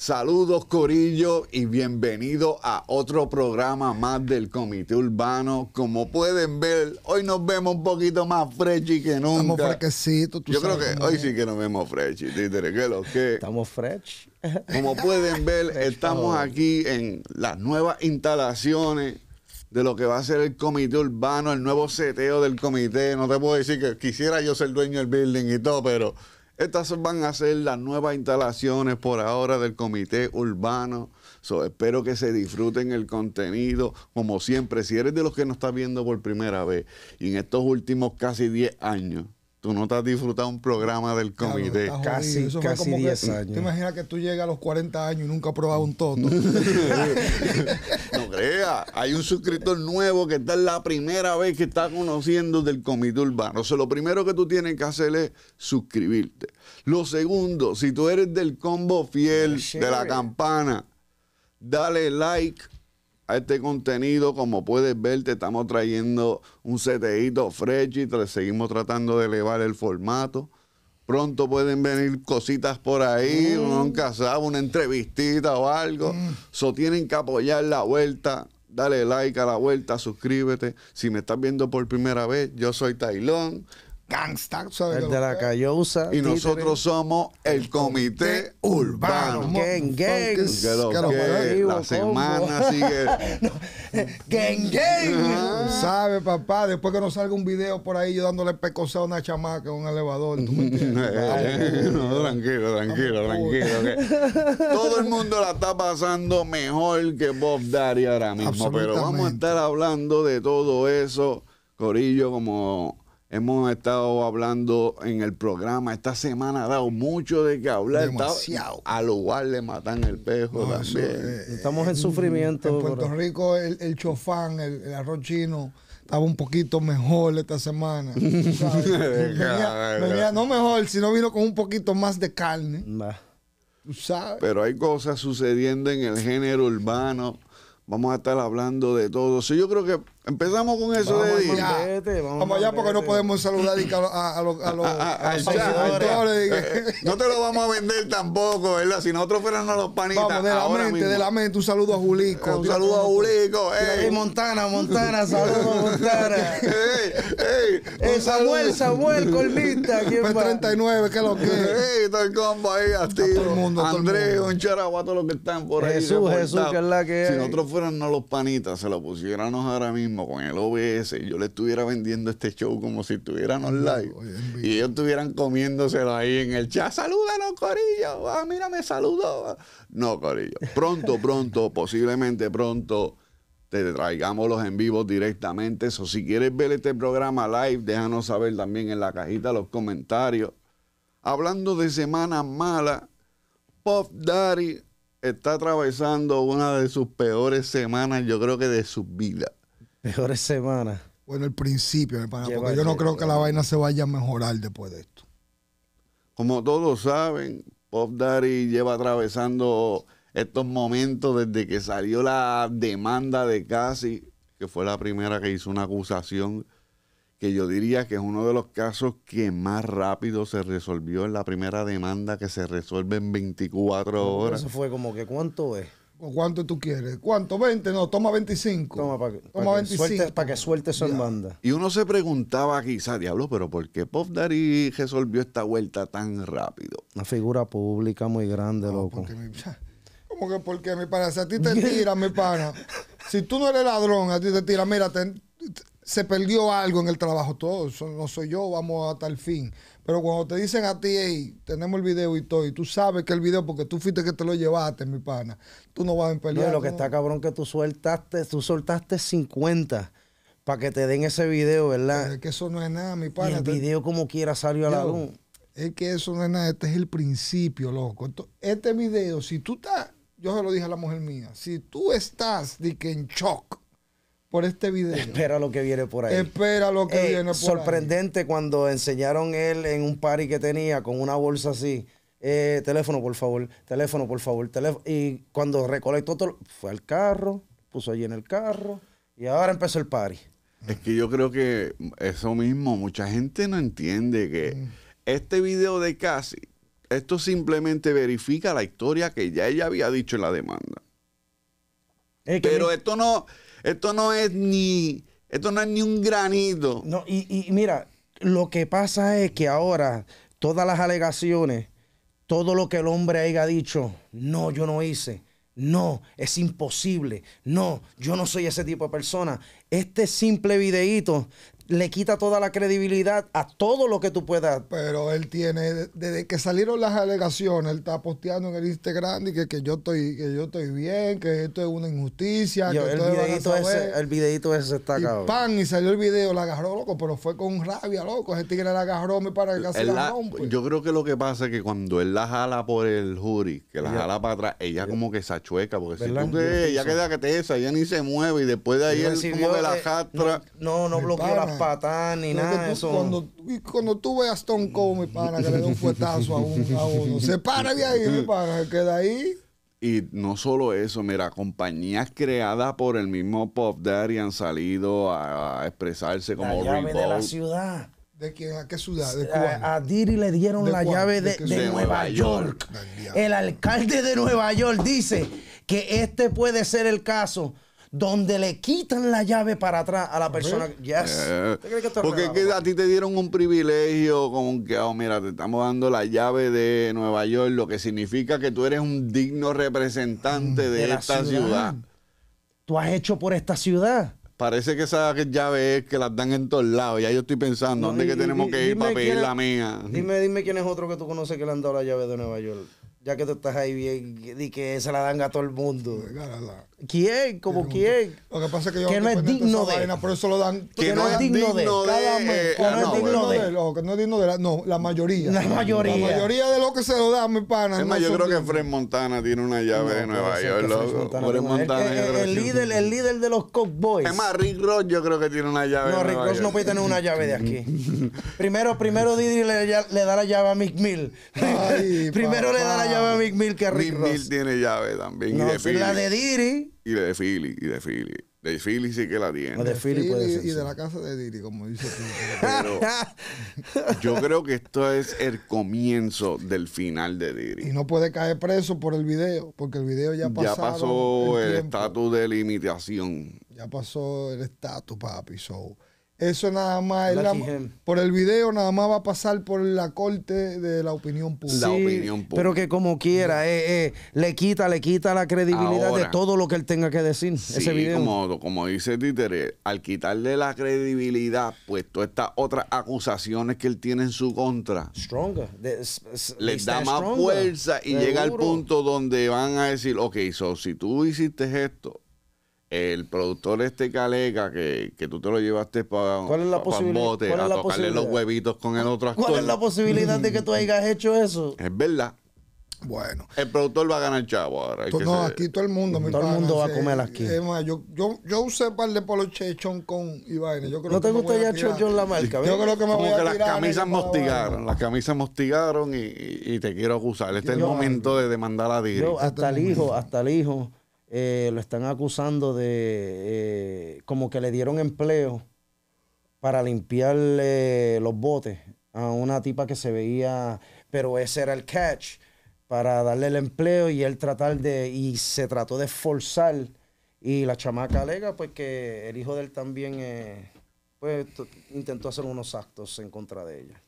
Saludos Corillo y bienvenido a otro programa más del Comité Urbano. Como pueden ver, hoy nos vemos un poquito más frechi que nunca. Estamos fresquecitos. Yo sabes, creo que hoy sí que nos vemos frechi, títere, que lo que... Estamos fresh. Como pueden ver, estamos aquí en las nuevas instalaciones de lo que va a ser el comité urbano, el nuevo seteo del comité. No te puedo decir que quisiera yo ser dueño del building y todo, pero... Estas van a ser las nuevas instalaciones por ahora del Comité Urbano. espero que se disfruten el contenido. Como siempre, si eres de los que nos está viendo por primera vez y en estos últimos casi 10 años, tú no te has disfrutado un programa del comité. casi, casi 10 años. ¿Te imaginas que tú llegas a los 40 años y nunca has probado un toto? no creas. Hay un suscriptor nuevo que está la primera vez que está conociendo del comité urbano. O sea, lo primero que tú tienes que hacer es suscribirte. Lo segundo, si tú eres del combo fiel, de la campana, dale like a este contenido. Como puedes ver, te estamos trayendo un seteíto fresh y seguimos tratando de elevar el formato. Pronto pueden venir cositas por ahí, mm. un casado una entrevistita o algo. Mm. tienen que apoyar la vuelta. Dale like a la vuelta, suscríbete. Si me estás viendo por primera vez, yo soy Tailón gangsta, ¿sabes? El de la cayosa Y nosotros somos el comité urbano. Gang, gang. Que la semana sigue. Gang, eh, gang. papá? Después que nos salga un video por ahí yo dándole pecos a una chamaca en un elevador. tranquilo, tranquilo, tranquilo. Todo el mundo la está pasando mejor que Bob Daria ahora mismo. Pero vamos a estar hablando de todo eso. Corillo, como Hemos estado hablando en el programa. Esta semana ha dado mucho de qué hablar. Demasiado. A lugar le matan el pejo también. Eh, estamos en, sufrimiento. En Puerto Rico el, chofán, el, arroz chino estaba un poquito mejor esta semana. no mejor, sino vino con un poquito más de carne. Pero hay cosas sucediendo en el género urbano vamos a estar hablando de todo. Sí, yo creo que empezamos con eso de ir Vamos, allá porque no podemos saludar a, los, a No te lo vamos a vender tampoco, ¿verdad? Si nosotros fuéramos los panitas. Vamos, de la mente, de la mente, un saludo a Julico. Un saludo a Julico. Montana eh. Montana, Montana, saludos Montana. Eh, ¡Ey! eh, Samuel, Samuel, Colmita. P39, qué lo que ¡Ey, el ahí Andrés, un charagua, todos los que están por ahí. Jesús, Jesús, que es la que Si nosotros fuéramos los panitas, se lo pusiéramos ahora mismo con el OBS, yo le estuviera vendiendo este show como si estuviéramos live y ellos estuvieran comiéndoselo ahí en el chat. Salúdanos, Corillo. Ah, mira, me saludó. No, Corillo. Pronto, pronto, posiblemente pronto te traigamos los en vivo directamente. eso. si quieres ver este programa live, déjanos saber también en la cajita los comentarios. Hablando de semana mala, Pop Daddy está atravesando una de sus peores semanas, yo creo que de su vida. Peores semanas. Bueno, el principio, me porque yo no creo que la vaina se vaya a mejorar después de esto. Como todos saben, Pop Daddy lleva atravesando estos momentos desde que salió la demanda de Casi, que fue la primera que hizo una acusación, que yo diría que es uno de los casos que más rápido se resolvió en la primera demanda que se resuelve en 24 horas. Eso fue como que ¿cuánto es? ¿O cuánto tú quieres? ¿Cuánto? ¿20? No, toma 25. Toma para que, suelte, para que suelte demanda. Y uno se preguntaba quizá, diablo, pero ¿por qué Pop Daddy resolvió esta vuelta tan rápido? Una figura pública muy grande, loco. ¿Cómo que porque mi pana, si a ti te tira, mi pana, si tú no eres ladrón, a ti te tira, mira, se perdió algo en el trabajo, todo, no soy yo, vamos hasta el fin. Pero cuando te dicen a ti, hey, tenemos el video y todo, y tú sabes que el video, porque tú fuiste que te lo llevaste, mi pana, tú no vas a pelear. lo que está cabrón que tú sueltaste, tú soltaste 50 para que te den ese video, ¿verdad? Es que eso no es nada, mi pana. Y el video como quiera salió a la luz. Es que eso no es nada, este es el principio, loco. este video, si tú estás yo se lo dije a la mujer mía, si tú estás de que en shock por este video. Espera lo que viene por ahí. Espera lo que viene por sorprendente cuando enseñaron él en un party que tenía con una bolsa así. Eh, teléfono, por favor, teléfono, por favor, Y cuando recolectó todo, fue al carro, puso allí en el carro y ahora empezó el party. Es que yo creo que eso mismo, mucha gente no entiende que mm. este video de Casi esto simplemente verifica la historia que ya ella había dicho en la demanda. Pero esto no, esto no es ni, esto no es ni un granito. No, y, y mira, lo que pasa es que ahora todas las alegaciones, todo lo que el hombre haya dicho, no, yo no hice. No, es imposible. No, yo no soy ese tipo de persona. Este simple videíto le quita toda la credibilidad a todo lo que tú puedas. Pero él tiene, desde que salieron las alegaciones, él está posteando en el Instagram y que, que yo estoy, que yo estoy bien, que esto es una injusticia. el, videito ese, el videito ese está y Pan, y salió el video, la agarró loco, pero fue con rabia, loco. Ese tigre la agarró para que la, Yo creo que lo que pasa es que cuando él la jala por el jury, que la jala para atrás, ella como que se achueca, porque si tú ella queda que te esa, ella ni se mueve y después de ahí él como que la jatra. No, no, bloquea bloqueó la patán ni nada tú, Cuando, cuando tú veas a Stone Cold, mi pana, que le dé un fuetazo a, un, a uno, se para de ahí, mi pana, se queda ahí. Y no solo eso, mira, compañías creadas por el mismo Pop Daddy han salido a, expresarse como la llave de la ciudad. ¿De quién? ¿A qué ciudad? ¿De a, a, Diri le dieron la llave de, de, Nueva, York. El alcalde de Nueva York dice que este puede ser el caso donde le quitan la llave para atrás a la persona. Yes. Eh, que Porque es que a ti te dieron un privilegio como que, oh, mira, te estamos dando la llave de Nueva York, lo que significa que tú eres un digno representante mm, de, esta ciudad. Tú has hecho por esta ciudad. Parece que esa llave es que las dan en todos lados. Ya yo estoy pensando, ¿dónde que tenemos que ir para pedir la mía? Dime, dime quién es otro que tú conoces que le han dado la llave de Nueva York. Ya que tú estás ahí bien y que se la dan a todo el mundo. ¿Quién? ¿Como quién? Lo que pasa es que yo que no es digno de, vaina, eso lo dan. Que, no, es digno de. que no, es digno de. que no es digno de no, la mayoría. La mayoría. La mayoría de lo que se lo dan, mi pana. Es yo creo que Fred Montana tiene una llave de Nueva York, Fred Montana. El, el, líder, el líder de los Cowboys. Es más, Rick Ross yo creo que tiene una llave. No, Rick Ross no puede tener una llave de aquí. primero, primero Diddy le, da la llave a Mick Mill. primero le da la llave a Mick Mill que Rick Ross. tiene llave también. la de Diddy. Y de Philly, y de Philly. De Philly sí que la tiene. Y de la casa de Diri como dice Pero yo creo que esto es el comienzo del final de Diri Y no puede caer preso por el video, porque el video ya, ya pasó el estatus de limitación. Ya pasó el estatus, papi. So, eso nada más, por el video nada más va a pasar por la corte de la opinión pública. Pero que como quiera, eh, eh, le quita, le quita la credibilidad de todo lo que él tenga que decir. ese video. Como, dice Títer, al quitarle la credibilidad, pues todas estas otras acusaciones que él tiene en su contra. les da más fuerza y llega al punto donde van a decir, ok, so, si tú hiciste esto, el productor este Caleca que, que tú te lo llevaste para, un bote a tocarle los huevitos con el otro actor. ¿Cuál es la posibilidad de que tú hayas hecho eso? Es verdad. Bueno. El productor va a ganar chavo ahora. no, aquí todo el mundo. Todo el mundo va a comer aquí. yo, yo, yo usé par de polo chechón con Iván. no te gusta ya chechón la marca. Yo creo que me Como voy que las camisas mostigaron. Las camisas mostigaron y, y, te quiero acusar. Este es el momento de demandar a Diri. hasta el hijo, hasta el hijo eh, lo están acusando de eh, como que le dieron empleo para limpiarle eh, los botes a una tipa que se veía, pero ese era el catch, para darle el empleo y él tratar de, y se trató de forzar Y la chamaca alega pues que el hijo de él también pues, intentó hacer unos actos en contra de ella.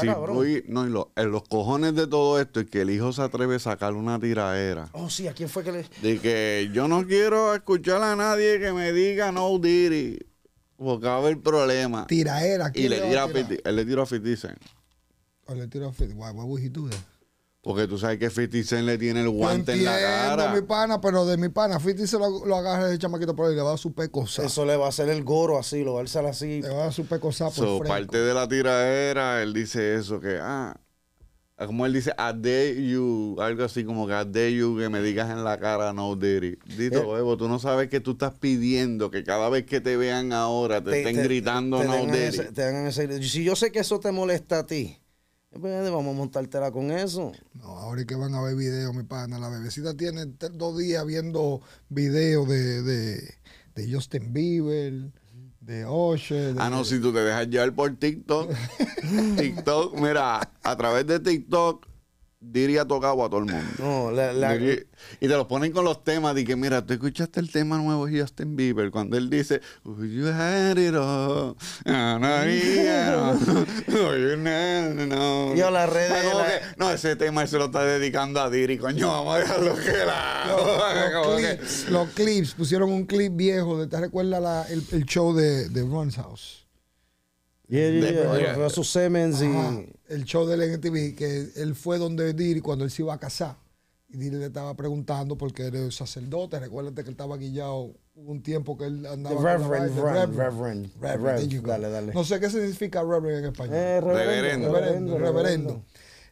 Sí, voy, no, y lo, en los cojones de todo esto es que el hijo se atreve a sacar una tiraera. Oh, sí, ¿a quién fue que le.? De que yo no quiero escuchar a nadie que me diga no diri, porque va a haber problema. Tiraera, ¿quién Y le, tira a, a Él le tira a Fit Dicen. O le tiró a Fit. Porque tú sabes que 50 le tiene el guante en la cara. mi pana, pero de mi pana, 50 Cent lo, agarra el chamaquito por ahí le va a su pecosa. Eso le va a hacer el goro así, lo va a alzar así. Le va a dar su por parte de la tiradera, él dice eso, que ah, como él dice, a dare you, algo así como que I you que me digas en la cara no dirty. Dito, eh, tú no sabes que tú estás pidiendo que cada vez que te vean ahora te, estén gritando no dirty. si yo sé que eso te molesta a ti, vamos a montártela con eso. No, ahora es que van a ver videos, mi pana. La bebecita tiene dos días viendo videos de, de, de Justin Bieber de Oche. Ah, no, si tú te dejas llevar por TikTok. TikTok, mira, a través de TikTok diría tocado a todo el mundo. No, la, la... y te lo ponen con los temas de que, mira, tú escuchaste el tema nuevo de Justin Bieber cuando él dice, you had it all, no, Yo la red ah, no, ese tema se lo está dedicando a Diri, coño, vamos a dejarlo que la... Los, clips, pusieron un clip viejo, ¿te recuerda el, el, show de, de Ron's House? Yeah, yeah, yeah. Semens y el show de LNTV, que él fue donde Diri cuando él se iba a casar. Y Diri le estaba preguntando porque era el sacerdote. Recuérdate que él estaba guillado un tiempo que él andaba. The reverend, reverend, reverend, dale, dale. No sé qué significa reverend en español. Eh, reverendo, reverendo, reverendo, reverendo.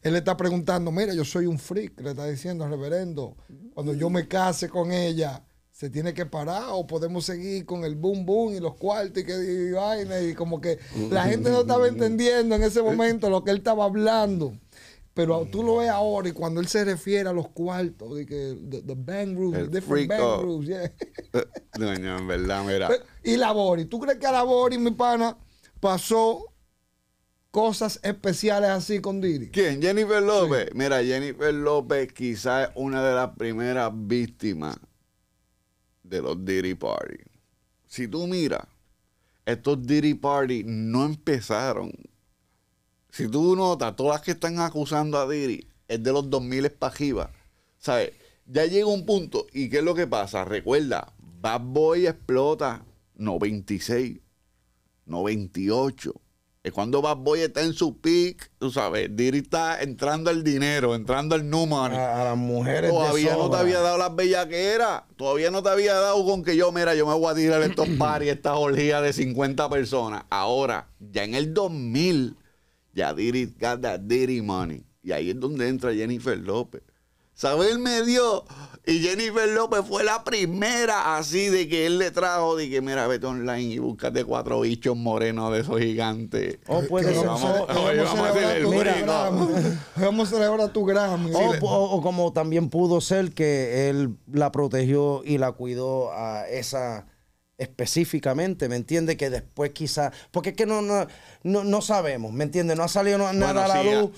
Él le está preguntando, mira, yo soy un freak, le está diciendo reverendo. Cuando yo me case con ella, se tiene que parar o podemos seguir con el boom boom y los cuartos y que vaina y como que la gente no estaba entendiendo en ese momento lo que él estaba hablando. Pero tú lo ves ahora y cuando él se refiere a los cuartos, de que the, different bang en verdad, mira. Y la Bori, ¿tú crees que a la Bori, mi pana, pasó cosas especiales así con Didi. ¿Quién? Jennifer López. Mira, Jennifer López quizás es una de las primeras víctimas de los Diddy Party. Si tú miras, estos Diddy Party no empezaron. Si tú notas, todas las que están acusando a Diddy es de los 2000 para arriba. ¿Sabes? Ya llega un punto. ¿Y qué es lo que pasa? Recuerda, Bad Boy explota 96, 98. Es cuando Bad Boy está en su peak, tú sabes, Diri está entrando el dinero, entrando el número. A, las mujeres. Todavía no te había dado las era, Todavía no te había dado con que yo, mira, yo me voy a tirar estos y estas orgías de 50 personas. Ahora, ya en el 2000, ya Diri got that Diri money. Y ahí es donde entra Jennifer López. Saber me dio. Y Jennifer López fue la primera así de que él le trajo, de que mira, vete online y búscate cuatro bichos morenos de esos gigantes. Oh, pues, vamos, a Vamos a celebrar tu gran O, o, como también pudo ser que él la protegió y la cuidó a esa específicamente, ¿me entiende? Que después quizás, porque es que no, no, no, sabemos, ¿me entiende? No ha salido nada a la luz.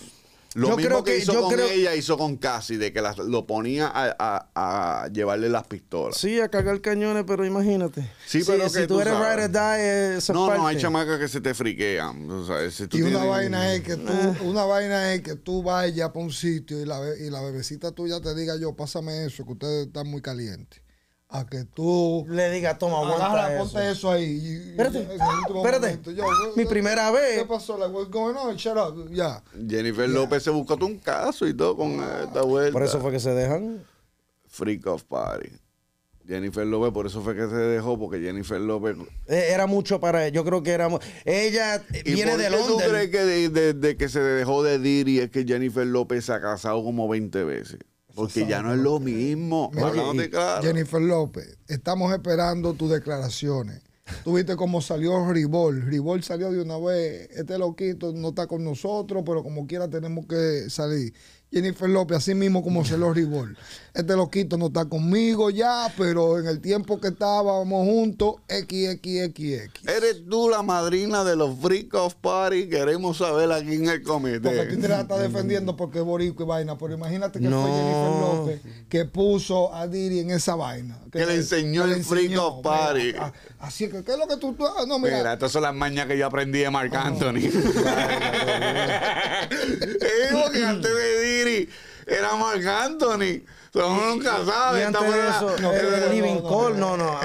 Lo mismo que, hizo con ella, hizo con casi de que lo ponía a, llevarle las pistolas. Sí, a cagar cañones, pero imagínate. pero si tú, eres sabes. No, no, hay chamacas que se te friquean. y una, vaina es que tú, eh. una vaina es que tú vayas para un sitio y la, y la bebecita tuya te diga yo, pásame eso, que ustedes están muy calientes a que tú le digas, toma, aguanta Agarra, eso. eso ahí. espérate, espérate. Mi primera vez. ¿Qué pasó? Shut Jennifer López se buscó un caso y todo con ah. esta vuelta. Por eso fue que se dejan. Freak of party. Jennifer López, por eso fue que se dejó, porque Jennifer López. Eh, era mucho para ella, yo creo que era. Ella eh, viene de ¿Tú crees que desde que se dejó de y es que Jennifer López se ha casado como 20 veces? Porque ya no es lo mismo. Jennifer López, estamos esperando tus declaraciones. Tuviste cómo salió Ribol. Ribol salió de una vez, este loquito no está con nosotros, pero como quiera tenemos que salir. Jennifer López, así mismo como Celor Ribol. Este loquito no está conmigo ya, pero en el tiempo que estábamos juntos, XXXX. Eres tú la madrina de los Freak of Party, queremos saber aquí en el comité. Porque tú te la estás defendiendo porque es borico y vaina, pero imagínate que fue Jennifer López que puso a Diri en esa vaina. Que, le enseñó el Freak of Party. así que, ¿qué es lo que tú... no, mira. estas son las mañas que yo aprendí de Marc Anthony. es que antes de era Mark Anthony. Pero uno nunca sabe. Y antes Living Color, no, no.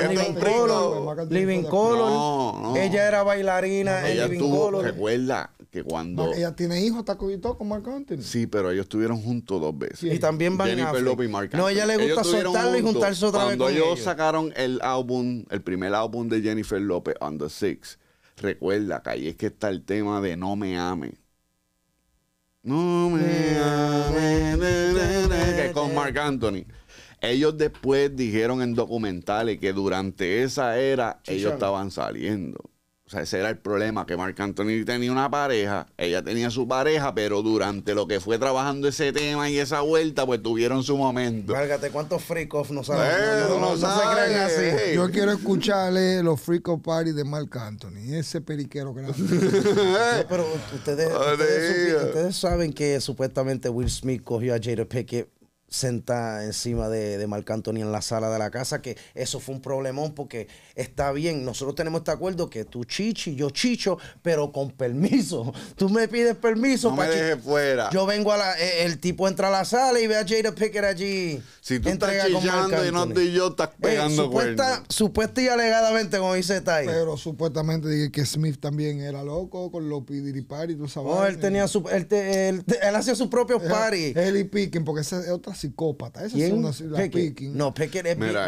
Living Color, Living Ella era bailarina en Living Color. Recuerda que cuando... ella tiene hijos, está cubito con Mark Anthony. Sí, pero ellos estuvieron juntos dos veces. Y también Van Jennifer López y Mark Anthony. No, ella le gusta soltarlo y juntarse otra cuando vez Cuando ellos, sacaron el álbum, el primer álbum de Jennifer López, Under Six, recuerda que ahí es que está el tema de No Me Ames. No me Con Mark Anthony. Ellos después dijeron en documentales que durante esa era ellos estaban saliendo sea, ese era el problema, que Marc Anthony tenía una pareja, ella tenía su pareja, pero durante lo que fue trabajando ese tema y esa vuelta, pues tuvieron su momento. Válgate, ¿cuántos freak off no saben? Eh, se creen así. Yo quiero escucharle los freak off party de Marc Anthony, ese periquero grande. Eh. pero ustedes, saben que supuestamente Will Smith cogió a Jada Pickett sentada encima de, de Marc Anthony en la sala de la casa, que eso fue un problemón porque está bien, nosotros tenemos este acuerdo que tú chichi, yo chicho, pero con permiso. Tú me pides permiso no me dejes fuera. Yo vengo a la, e, el, tipo entra a la sala y ve a Jada Pickett allí. Si tú estás chillando y no estoy yo, estás eh, pegando eh, supuesta, y alegadamente, como dice Pero supuestamente dije que Smith también era loco con los pidiripari, tú sabes. No, oh, él tenía su, él, él, él, hacía sus propios party. Él y Piquen, porque esa es otra psicópata. Esa es una No, es Mira,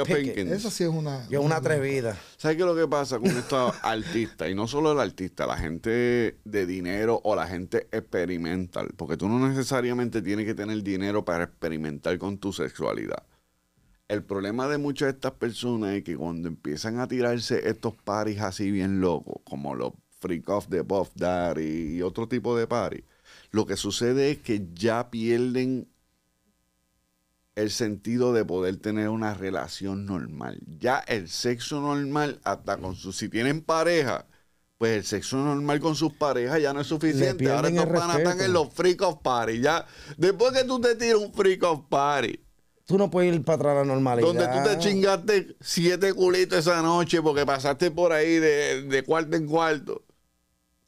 atrevida. Esa sí es una... una atrevida. ¿Sabes qué es lo que pasa con estos artistas? Y no solo el artista, la gente de dinero o la gente experimental. Porque tú no necesariamente tienes que tener dinero para experimentar con tu sexualidad. El problema de muchas de estas personas es que cuando empiezan a tirarse estos paris así bien locos, como los freak off de Buff Daddy y otro tipo de paris, lo que sucede es que ya pierden el sentido de poder tener una relación normal. Ya el sexo normal, hasta con sus si tienen pareja, pues el sexo normal con sus parejas ya no es suficiente. Ahora estos panas están en los freak of party. Ya, después que tú te tiras un freak of party. Tú no puedes ir para atrás a la normalidad. Donde tú te chingaste siete culitos esa noche porque pasaste por ahí de, de cuarto en cuarto.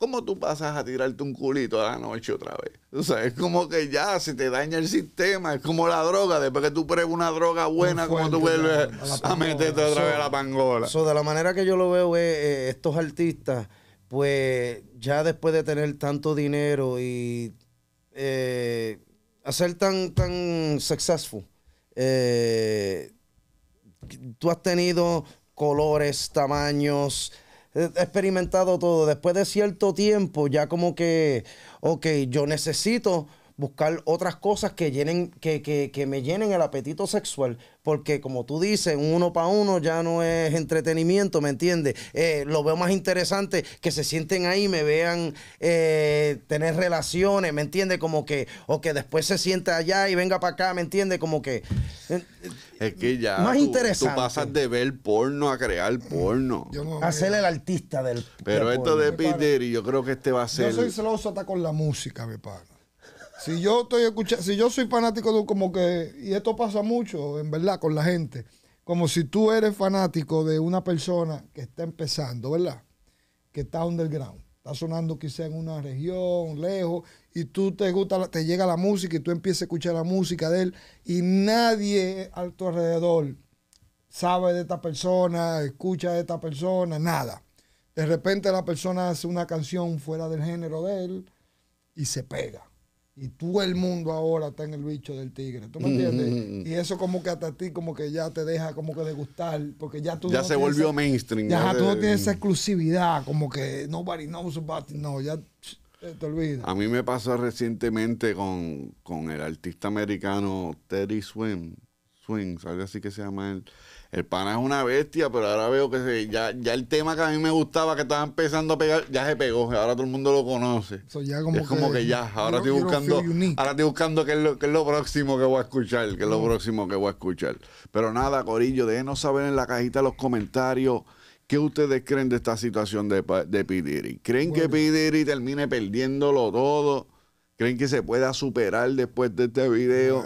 ¿Cómo tú pasas a tirarte un culito a la noche otra vez? O sea, es como que ya se te daña el sistema, es como la droga, después que tú pruebas una droga buena, como tú vuelves a, meterte otra vez a la pangola. de la manera que yo lo veo eh, estos artistas, pues ya después de tener tanto dinero y eh, hacer tan, tan successful, eh, tú has tenido colores, tamaños, ...he experimentado todo. Después de cierto tiempo, ya como que, ok, yo necesito buscar otras cosas que llenen, que, que, me llenen el apetito sexual. Porque como tú dices, uno para uno ya no es entretenimiento, ¿me entiendes? Eh, lo veo más interesante que se sienten ahí, me vean eh, tener relaciones, ¿me entiendes? Como que, o que después se sienta allá y venga para acá, ¿me entiendes? Como que... Eh, es que ya más tú, pasas de ver porno a crear porno. No a ser el artista del Pero esto de Peter, y yo creo que este va a ser... Yo soy celoso hasta con la música, me padre. Si yo estoy si yo soy fanático de como que, y esto pasa mucho, en verdad, con la gente, como si tú eres fanático de una persona que está empezando, ¿verdad? Que está underground, está sonando quizá en una región, lejos, y tú te gusta, te llega la música y tú empiezas a escuchar la música de él, y nadie a tu alrededor sabe de esta persona, escucha de esta persona, nada. De repente la persona hace una canción fuera del género de él y se pega y todo el mundo ahora está en el bicho del tigre. ¿Tú me entiendes? Y eso como que hasta ti como que ya te deja como que degustar, porque ya tú... Ya se volvió mainstream. Ya, todo tú esa exclusividad, como que nobody knows about it. No, ya te, A mí me pasó recientemente con, con el artista americano Teddy Swim, Swings, algo así que se llama el, el pana es una bestia, pero ahora veo que se, ya, ya el tema que a mí me gustaba, que estaba empezando a pegar, ya se pegó, ahora todo el mundo lo conoce. es como que ya, ahora estoy buscando, ahora estoy buscando qué es, lo, es lo próximo que voy a escuchar, qué es lo mm. próximo que voy a escuchar. Pero nada, Corillo, déjenos saber en la cajita los comentarios qué ustedes creen de esta situación de, de P. ¿Creen que P. termine perdiéndolo todo? ¿Creen que se pueda superar después de este video?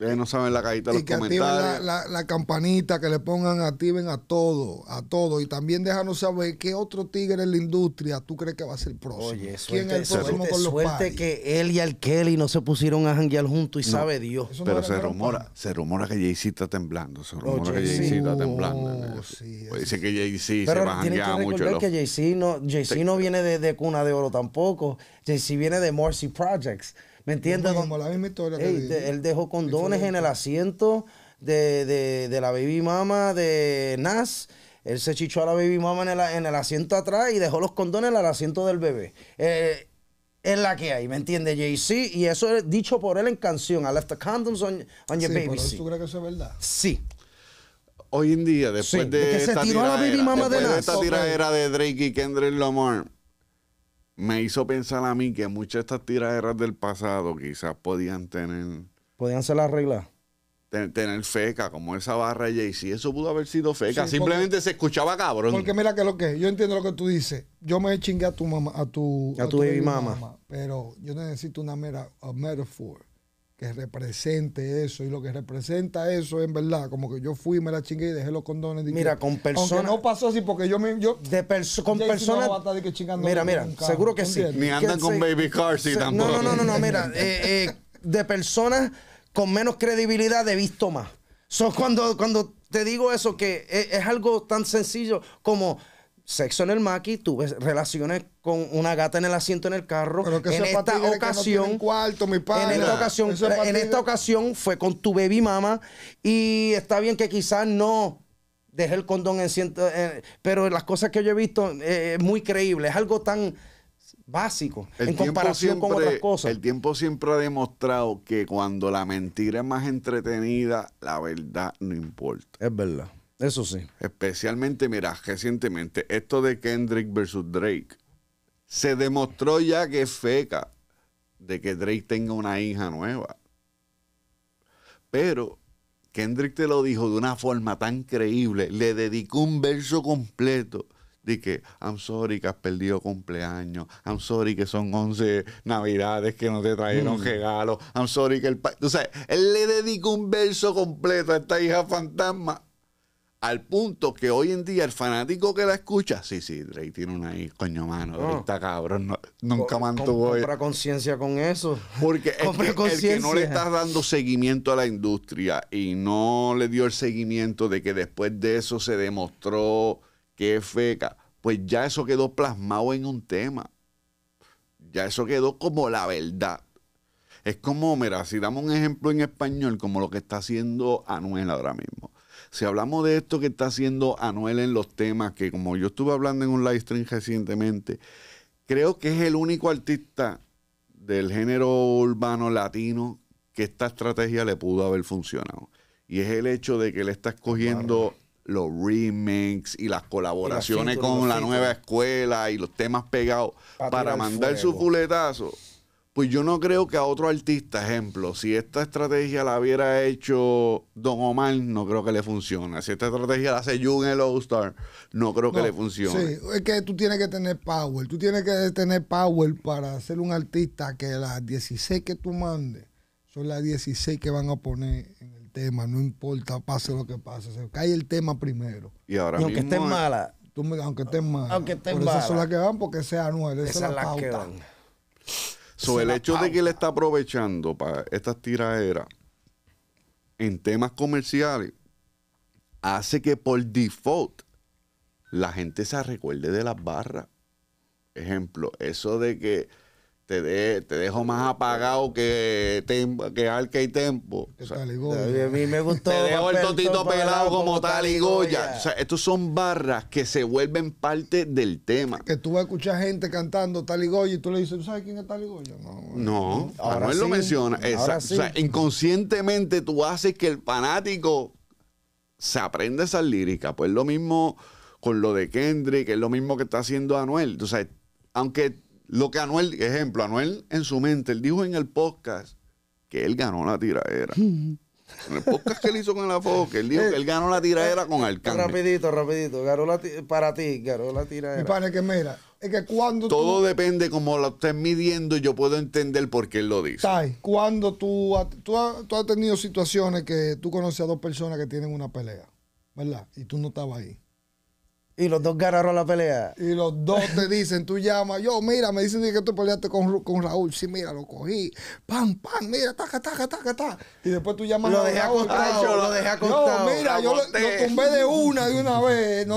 Ustedes no saben la cajita de los comentarios. Y que la, campanita, que le pongan, activen a todo, a todo. Y también déjanos saber qué otro tigre en la industria tú crees que va a ser próximo. Oye, suerte, ¿Quién es el próximo con los Suerte que él y Al Kelly no se pusieron a janguear juntos y sabe Dios. pero se rumora, se rumora que Jay-Z está temblando. Se rumora que Jay-Z está temblando. Oh, pues dice que Jay-Z se va a janguear mucho. Pero que jay no, Jay no viene de, Cuna de Oro tampoco. Jay-Z viene de Morsi Projects. ¿Me entiendes? Como la misma historia. él dejó condones en el asiento de, de, de la baby mama de Nas. Él se chichó a la baby mama en el, en el asiento atrás y dejó los condones en el asiento del bebé. Eh, es la que hay, ¿me entiende? Jay-Z, y eso es dicho por él en canción. I left the condoms on, on your baby ¿Tú crees que eso es verdad? Sí. Hoy en día, después de, esta se tiró de, de Drake y Kendrick Lamar, me hizo pensar a mí que muchas de estas tiraderas del pasado quizás podían tener. Podían ser las reglas. tener feca, como esa barra y si eso pudo haber sido feca. Simplemente se escuchaba cabrón. Porque mira que lo que yo entiendo lo que tú dices. Yo me chingué a tu mamá, a tu, a, tu, baby Pero yo necesito una mera metaphor que represente eso. Y lo que representa eso en verdad, como que yo fui, me la chingué y dejé los condones. mira, con personas. no pasó así porque yo me. Yo, de con personas. mira, mira, seguro que sí. Ni andan con baby cars y tampoco. No, no, no, no, mira. Eh, eh, de personas con menos credibilidad he visto más. So, cuando, cuando te digo eso, que eh, es algo tan sencillo como sexo en el maqui, tuve relaciones con una gata en el asiento en el carro. en esta ocasión, En esta ocasión, fue con tu baby mama y está bien que quizás no dejé el condón en ciento, eh, pero las cosas que yo he visto eh, es muy creíble, es algo tan básico en comparación con otras cosas. El tiempo siempre ha demostrado que cuando la mentira es más entretenida, la verdad no importa. Es verdad. Eso sí. Especialmente, mira, recientemente, esto de Kendrick versus Drake. Se demostró ya que es feca de que Drake tenga una hija nueva. Pero Kendrick te lo dijo de una forma tan creíble, le dedicó un verso completo de que I'm sorry que has perdido cumpleaños, I'm sorry que son 11 navidades que no te trajeron mm. regalos, I'm sorry que el... O sea, él le dedicó un verso completo a esta hija fantasma al punto que hoy en día el fanático que la escucha, sí, sí, Drake tiene una ahí, coño mano, esta oh. está cabrón, nunca Co mantuvo. Compra conciencia con eso. Porque el que no le estás dando seguimiento a la industria y no le dio el seguimiento de que después de eso se demostró que es feca, pues ya eso quedó plasmado en un tema. Ya eso quedó como la verdad. Es como, mira, si damos un ejemplo en español, como lo que está haciendo Anuel ahora mismo si hablamos de esto que está haciendo Anuel en los temas, que como yo estuve hablando en un live stream recientemente, creo que es el único artista del género urbano latino que esta estrategia le pudo haber funcionado. Y es el hecho de que le está escogiendo los remakes y las colaboraciones con la nueva escuela y los temas pegados para, mandar su fuletazo pues yo no creo que a otro artista, ejemplo, si esta estrategia la hubiera hecho Don Omar, no creo que le funcione. Si esta estrategia la hace Jun el All Star, no creo que le funcione. Sí, es que tú tienes que tener power. Tú tienes que tener power para ser un artista que las 16 que tú mandes son las 16 que van a poner en el tema. No importa, pase lo que pase. Se cae el tema primero. Y ahora aunque estén eh, malas. Aunque estén malas. Aunque estén malas. son las que van porque sea Anuel. Esa, es Que van. So, el hecho de que él está aprovechando para estas tiraderas en temas comerciales hace que por default la gente se recuerde de las barras. Ejemplo, eso de que te, de, te dejo más apagado que, tem, que Arca y Tempo. O a mí me gustó. Te dejo el totito pelado como tal y Goya. O sea, estos son barras que se vuelven parte del tema. Que tú vas a escuchar gente cantando tal y Goya y tú le dices, ¿tú sabes quién es tal y Goya? No, no lo menciona. O sea, inconscientemente tú haces que el fanático se aprenda esas líricas. Pues lo mismo con lo de Kendrick, es lo mismo que está haciendo Anuel. O sea, aunque lo que Anuel, ejemplo, Anuel en su mente, él dijo en el podcast que él ganó la tiradera. En el podcast que él hizo con la foto, él dijo que él ganó la tiradera con Arcángel. Rapidito, rapidito. Ganó la para ti, ganó la tiradera. Mi padre, que mira, es que cuando Todo depende como lo estés midiendo, yo puedo entender por qué él lo dice. Tai, cuando tú, tú, tú, has tenido situaciones que tú conoces a dos personas que tienen una pelea, ¿verdad? Y tú no estabas ahí. Y los dos ganaron la pelea. Y los dos te dicen, tú llamas, yo, mira, me dicen que tú peleaste con, Raúl. Sí, mira, lo cogí. Pam, pam, mira, taca, taca, taca, taca. Y después tú llamas lo dejé a Acostado, yo lo dejé acostado. No, mira, yo lo, tumbé de una, de una vez.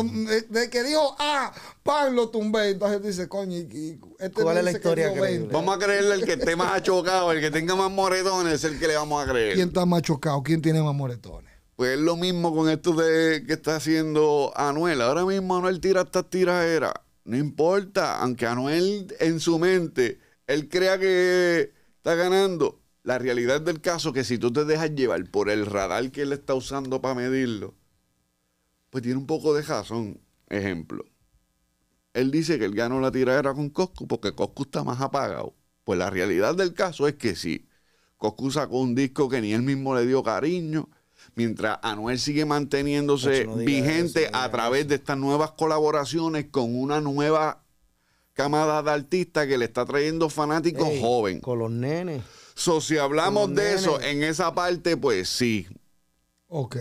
de que dijo, ah, pan lo tumbé. Entonces dice, coño, y, este ¿cuál es la historia? Que vamos a creerle el que esté más achocado, el que tenga más moretones, es el que le vamos a creer. ¿Quién está más chocado? ¿Quién tiene más moretones? Pues es lo mismo con esto de que está haciendo Anuel. Ahora mismo Anuel tira estas tiraderas. No importa, aunque Anuel en su mente, él crea que está ganando. La realidad del caso es que si tú te dejas llevar por el radar que él está usando para medirlo, pues tiene un poco de razón. Ejemplo. Él dice que él ganó la tiradera con Coscu porque Coscu está más apagado. Pues la realidad del caso es que sí. Coscu sacó un disco que ni él mismo le dio cariño mientras Anuel sigue manteniéndose vigente a través de estas nuevas colaboraciones con una nueva camada de artistas que le está trayendo fanáticos joven. Con los nenes. si hablamos de eso, en esa parte, pues sí.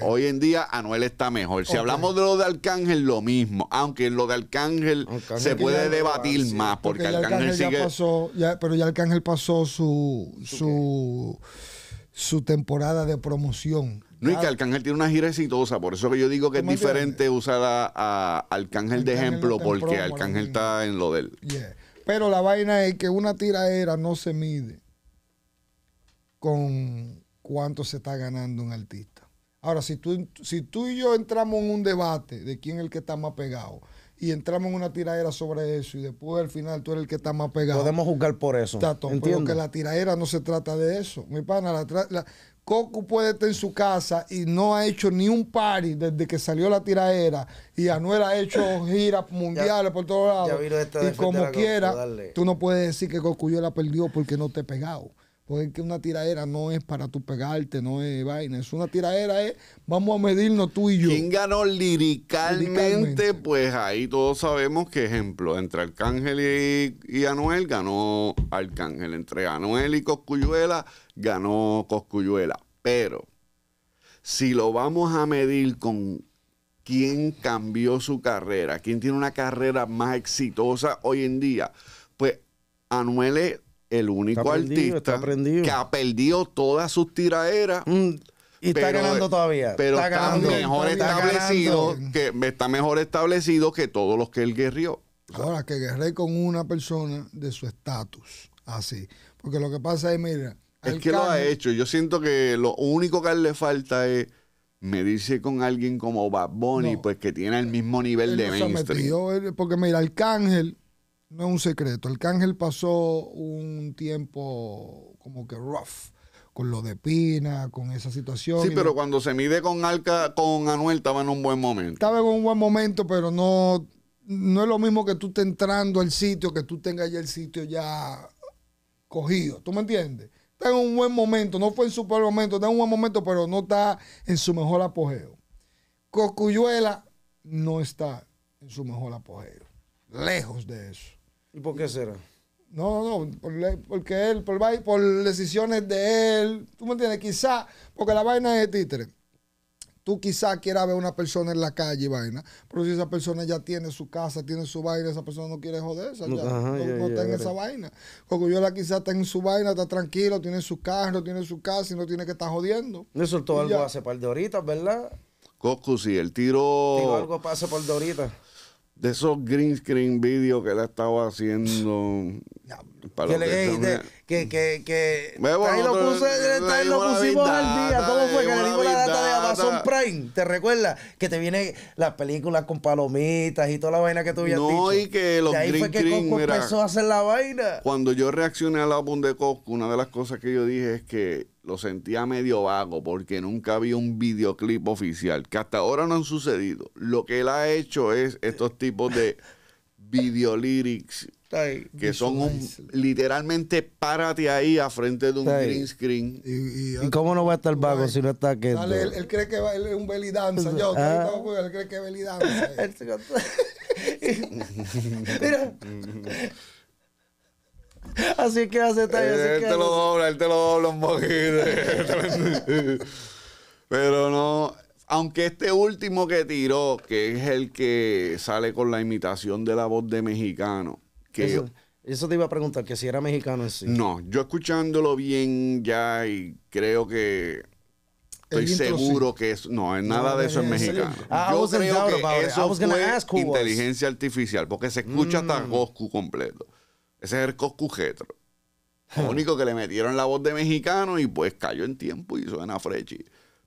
Hoy en día Anuel está mejor. Si hablamos de lo de Arcángel, lo mismo. Aunque lo de Arcángel se puede debatir más, porque, sigue. pero ya Arcángel pasó su, su temporada de promoción. No, y que ah. Arcángel tiene una gira exitosa, por eso que yo digo que es diferente usar a, alcángel de ejemplo, porque Arcángel está en lo del... Pero la vaina es que una tiraera no se mide con cuánto se está ganando un artista. Ahora, si tú, si tú y yo entramos en un debate de quién es el que está más pegado, y entramos en una tiradera sobre eso y después al final tú eres el que está más pegado. Podemos juzgar por eso. Tato, pero que la tiraera no se trata de eso. Mi pana, la, la, Coco puede estar en su casa y no ha hecho ni un party desde que salió la tiraera y Anuel ha hecho giras mundiales por todos lados. Y como quiera, tú no puedes decir que Coco yo la perdió porque no te he pegado. Porque que una tiradera no es para tú pegarte, no es vaina. Es una tiradera, es vamos a medirnos tú y yo. ¿Quién ganó liricalmente? Pues ahí todos sabemos que, ejemplo, entre Arcángel y, Anuel ganó Arcángel. Entre Anuel y Coscuyuela ganó Coscuyuela. Pero si lo vamos a medir con quién cambió su carrera, quién tiene una carrera más exitosa hoy en día, pues Anuel es el único artista que ha perdido todas sus tiraderas. Mm, y está ganando eh, todavía. Pero está, mejor establecido que está mejor establecido que todos los que él guerrió. Ahora que guerré con una persona de su estatus, así. Porque lo que pasa es, mira, es que lo ha hecho. Yo siento que lo único que le falta es medirse con alguien como Bad Bunny, pues que tiene el mismo nivel de mainstream. porque mira, Arcángel no es un secreto. El Cángel pasó un tiempo como que rough con lo de Pina, con esa situación. Sí, pero cuando se mide con Alca, con Anuel, estaba en un buen momento. Estaba en un buen momento, pero no, no es lo mismo que tú estés entrando al sitio, que tú tengas ya el sitio ya cogido. ¿Tú me entiendes? Está en un buen momento, no fue en su peor momento, está en un buen momento, pero no está en su mejor apogeo. Cocuyuela no está en su mejor apogeo. Lejos de eso. ¿Y por qué será? No, no, por, porque él, por, por decisiones de él, tú me entiendes, quizá, porque la vaina es de títere. Tú quizá quieras ver a una persona en la calle vaina, pero si esa persona ya tiene su casa, tiene su vaina, esa persona no quiere joderse, no, ya, no, está en esa vaina. la quizá está en su vaina, está tranquilo, tiene su carro, tiene su casa y no tiene que estar jodiendo. Eso todo algo hace par de horitas, ¿verdad? coco sí, el tiro... algo pasa por de horitas de esos green screen videos que él estaba haciendo. No, que le, Mm. que, que, que ahí lo, puse, ahí eh, lo pusimos al día. ¿Cómo fue? Que le dimos la data de Amazon Prime. ¿Te recuerdas? Que te vienen las películas con palomitas y toda la vaina que tú habías no, dicho. No, y que los ahí fue que empezó a hacer la vaina. Cuando yo reaccioné al álbum de Cusco, una de las cosas que yo dije es que lo sentía medio vago porque nunca había un videoclip oficial, que hasta ahora no han sucedido. Lo que él ha hecho es estos tipos de videolyrics que son literalmente párate ahí a frente de un green screen. ¿Y, y, cómo no va a estar vago si no está que él, cree que él es un belly dancer Yo, ah. él cree que es belly dancer Mira. Así que hace Él, él te lo dobla, él te lo dobla un poquito. Pero no, aunque este último que tiró, que es el que sale con la imitación de la voz de mexicano, eso, te iba a preguntar, que si era mexicano sí. No, yo escuchándolo bien ya y creo que estoy seguro que es, no, es nada de eso es mexicano. Ah, yo creo que eso fue inteligencia artificial, porque se escucha mm. hasta Coscu completo. Ese es el coscujetro Lo único que le metieron la voz de mexicano y pues cayó en tiempo y suena frechi.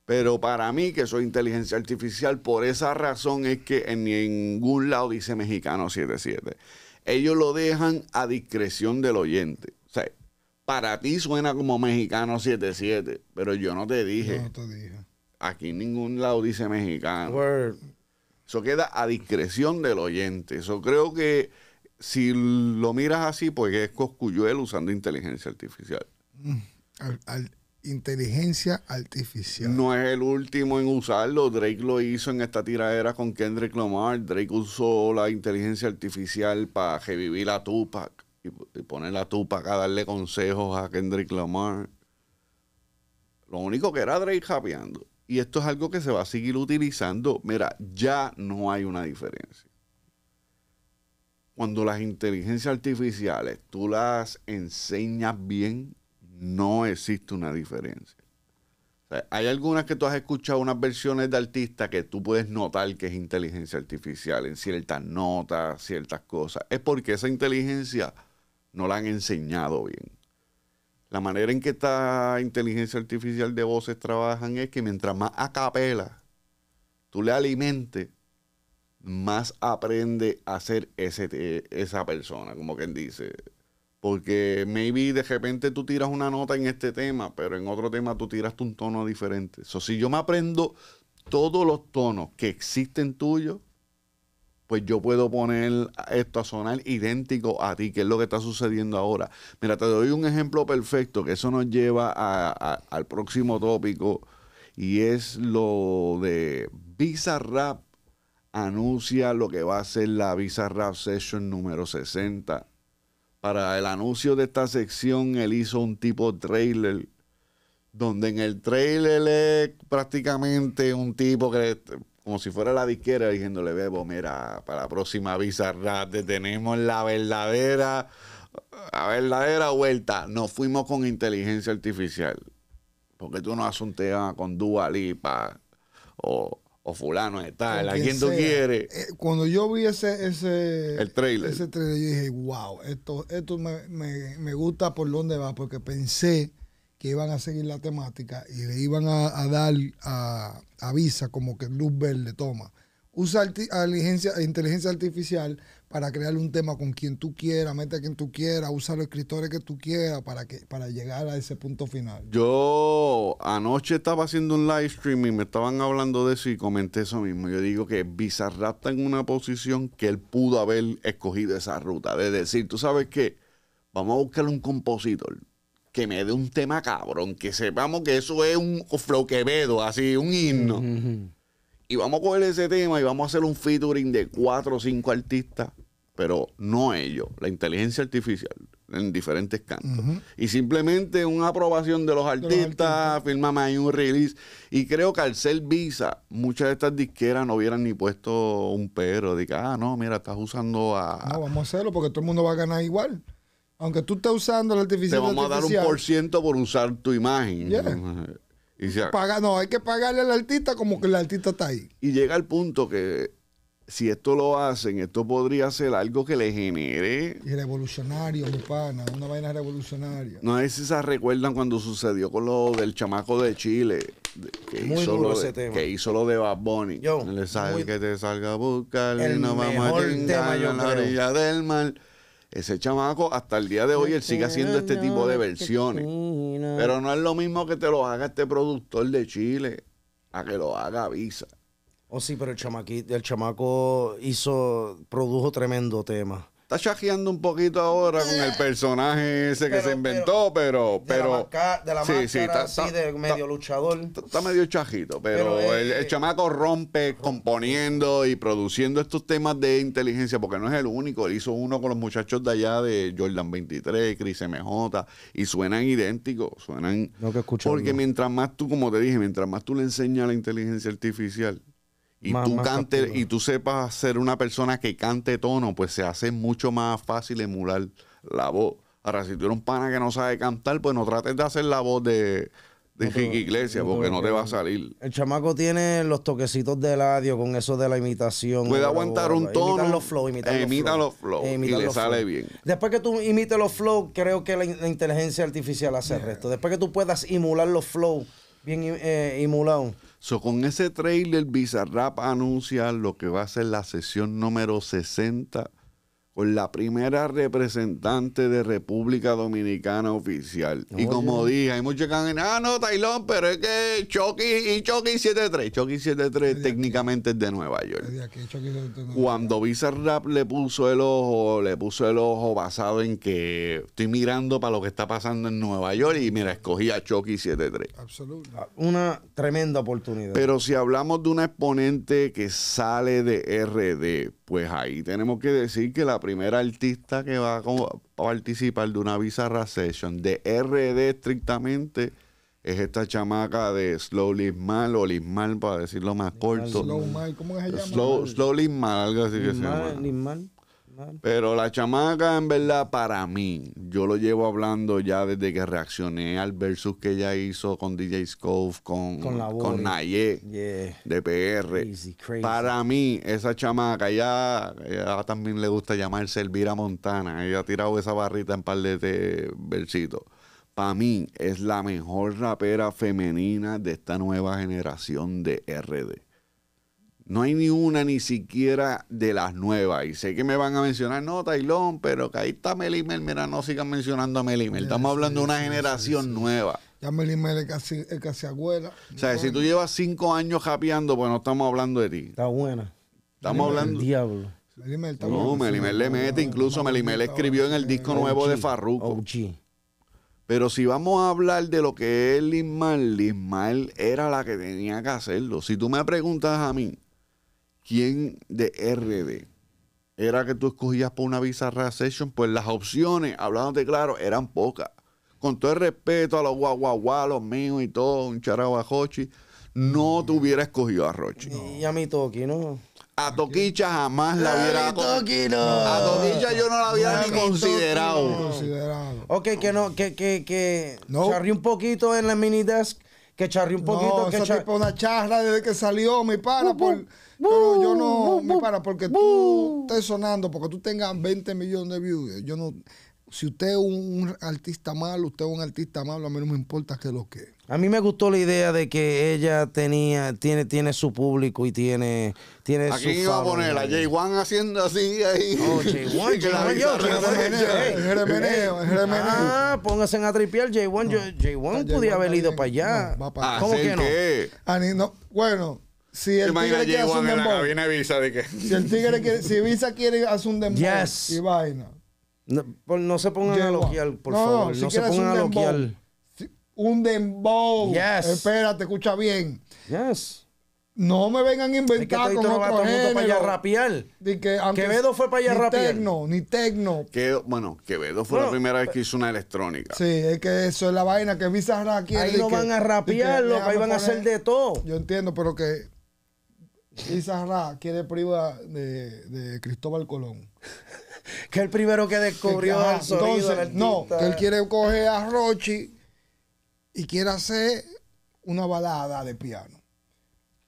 Pero para mí, que soy inteligencia artificial, por esa razón es que en ningún lado dice mexicano 77 ellos lo dejan a discreción del oyente. O sea, para ti suena como mexicano 77, pero yo no te dije. No te dije. Aquí en ningún lado dice mexicano. Eso queda a discreción del oyente. Eso creo que si lo miras así, pues es Coscuyuel usando inteligencia artificial. Mm, al, inteligencia artificial. No es el último en usarlo. Drake lo hizo en esta tiradera con Kendrick Lamar. Drake usó la inteligencia artificial para revivir a Tupac y, poner a Tupac a darle consejos a Kendrick Lamar. Lo único que era Drake japeando. Y esto es algo que se va a seguir utilizando. Mira, ya no hay una diferencia. Cuando las inteligencias artificiales tú las enseñas bien, no existe una diferencia. hay algunas que tú has escuchado, unas versiones de artistas que tú puedes notar que es inteligencia artificial en ciertas notas, ciertas cosas. Es porque esa inteligencia no la han enseñado bien. La manera en que esta inteligencia artificial de voces trabajan es que mientras más acapela, tú le alimentes, más aprende a ser ese, eh, esa persona, como quien dice. Porque maybe de repente tú tiras una nota en este tema, pero en otro tema tú tiras un tono diferente. si yo me aprendo todos los tonos que existen tuyos, pues yo puedo poner esto a sonar idéntico a ti, que es lo que está sucediendo ahora. Mira, te doy un ejemplo perfecto, que eso nos lleva al próximo tópico, y es lo de Visa Rap anuncia lo que va a ser la Visa Rap Session número 60 para el anuncio de esta sección, él hizo un tipo trailer, donde en el trailer es prácticamente un tipo que, como si fuera la disquera, diciéndole, Bebo, mira, para la próxima Bizarra tenemos la verdadera, la verdadera vuelta. Nos fuimos con inteligencia artificial. Porque tú no haces un tema con Dua Lipa o o fulano de tal, a quien tú quieres. Eh, cuando yo vi ese, ese, el trailer. ese trailer, yo dije, wow, esto, esto me, gusta por dónde va, porque pensé que iban a seguir la temática y le iban a, dar a, a, Visa como que luz verde, toma usa inteligencia, artificial para crear un tema con quien tú quieras, mete a quien tú quieras, usa los escritores que tú quieras para, que, para llegar a ese punto final. Yo anoche estaba haciendo un live stream y me estaban hablando de eso y comenté eso mismo. Yo digo que Bizarra está en una posición que él pudo haber escogido esa ruta, de decir, tú sabes qué, vamos a buscarle un compositor que me dé un tema cabrón, que sepamos que eso es un flow Quevedo, así, un himno. Y vamos a coger ese tema y vamos a hacer un featuring de cuatro o cinco artistas, pero no ellos, la inteligencia artificial en diferentes cantos. Y simplemente una aprobación de los artistas, firmame ahí un release. Y creo que al ser Visa, muchas de estas disqueras no hubieran ni puesto un pero de ah, no, mira, estás usando a... No, vamos a hacerlo porque todo el mundo va a ganar igual. Aunque tú estás usando la inteligencia artificial. Te vamos a dar un por ciento por usar tu imagen. Paga, no, hay que pagarle al artista como que el artista está ahí. Y llega el punto que si esto lo hacen, esto podría ser algo que le genere. Y revolucionario, mi pana, una vaina revolucionaria. No sé si se recuerdan cuando sucedió con lo del chamaco de Chile. Que, hizo, lo de, tema. que hizo lo de Bad Bunny. le sale que te salga a buscar y no vamos a del mar ese chamaco hasta el día de hoy él sigue este haciendo este tipo de versiones. Pero no es lo mismo que te lo haga este productor de Chile a que lo haga Visa. Oh, sí, pero el, chamaco hizo, produjo tremendo tema está chajeando un poquito ahora con el eh, personaje ese que se inventó, pero. pero, de la, sí, sí, está, medio luchador. Está medio chajito, pero, eh, el, eh, chamaco rompe componiendo y produciendo estos temas de inteligencia, porque no es el único. Él hizo uno con los muchachos de allá de Jordan 23, Chris MJ, y suenan idénticos. Suenan. que porque mientras más tú, como te dije, mientras más tú le enseñas la inteligencia artificial, y tú y tú sepas ser una persona que cante tono, pues se hace mucho más fácil emular la voz. Ahora, si tú eres un pana que no sabe cantar, pues no trates de hacer la voz de, de Iglesias, porque no te va a salir. El chamaco tiene los toquecitos del ladio con eso de la imitación. Puede aguantar un tono. Imita los flows. imita los flows y le sale bien. Después que tú imites los flows, creo que la, inteligencia artificial hace el resto. Después que tú puedas emular los flows bien emulado. Eh, emulados con ese trailer, Bizarrap anuncia lo que va a ser la sesión número 60 con la primera representante de República Dominicana oficial. Y como dije, hay muchos que han ah, no, Tailón, pero es que Chucky y Chucky 73. Chucky 73 técnicamente es de Nueva York. Cuando Visa Rap le puso el ojo, le puso el ojo basado en que estoy mirando para lo que está pasando en Nueva York y mira, escogí a Chucky 73. Absolutamente. Ah, una tremenda oportunidad. Pero si hablamos de una exponente que sale de RD, pues ahí tenemos que decir que la primera artista que va a participar de una Bizarra Session de RD estrictamente es esta chamaca de Slow Lismal o Lismal para decirlo más corto. Slow Mal, ¿cómo se llama? Slow, Slow Lismal, algo así que se llama. Lismal. Pero la chamaca, en verdad, para mí, yo lo llevo hablando ya desde que reaccioné al versus que ella hizo con DJ Scove, con, con, Naye de PR. Para mí, esa chamaca, ella, también le gusta llamarse Elvira Montana. Ella ha tirado esa barrita en par de versitos para mí es la mejor rapera femenina de esta nueva generación de RD. No hay ni una ni siquiera de las nuevas. Y sé que me van a mencionar, no, Tailón, pero que ahí está Melimel. Mira, no sigan mencionando a Melimel. Estamos hablando de una generación nueva. Ya Melimel es casi, es casi abuela. O sea, si tú llevas cinco años japeando, pues no estamos hablando de ti. Está buena. Estamos hablando. El diablo. Melimel No, Melimel le mete. Incluso Melimel escribió en el disco nuevo de Farruko. Pero si vamos a hablar de lo que es Lismar, Lismar era la que tenía que hacerlo. Si tú me preguntas a mí, ¿Quién de RD? Era que tú escogías por una Bizarra Session, pues las opciones, hablándote claro, eran pocas. Con todo el respeto a los guaguaguá, los míos y todo, un charao no mm. te hubiera escogido a Rochi. Y a mi Toki, ¿no? A Toquicha jamás la hubiera... A Toki, no. A Toquicha yo no la hubiera ni considerado. Ok, que no, que, que, que... No. Charré un poquito en la mini que charré un poquito. No, que tipo una charla desde que salió, mi para por, yo no, yo no mi porque tú estás sonando, porque tú tengas 20 millones de views. Yo no, si usted es un artista malo, usted es un artista malo, a mí no me importa que lo que es. A mí me gustó la idea de que ella tenía, tiene, tiene su público y tiene, tiene Aquí iba a poner a Jay Wan haciendo así ahí. Oh, Jay Wan, Jay yo. Remeneo, Ah, póngase a tripear Jay Wan. Jay Wan podía haber ido para allá. ¿Cómo que ah, no? Bueno, si el tigre quiere un dembow. Visa de que. Si el tigre quiere, si Visa quiere hacer un dembow yes. y vaina. No, no se pongan a loquear, por favor. no se pongan a loquear. Un dembow. Espérate, escucha bien. No me vengan a inventar con otro género. para allá rapear. que, Quevedo fue para allá ni rapear. Tecno, ni tecno. bueno, Quevedo fue la primera vez que hizo una electrónica. Sí, es que eso es la vaina que Vizarra quiere Ahí no van a rapear, loco, ahí van a hacer de todo. Yo entiendo, pero que Bizarra quiere priva de, de Cristóbal Colón que el primero que descubrió el entonces, No, que él quiere coger a Rochi y quiere hacer una balada de piano.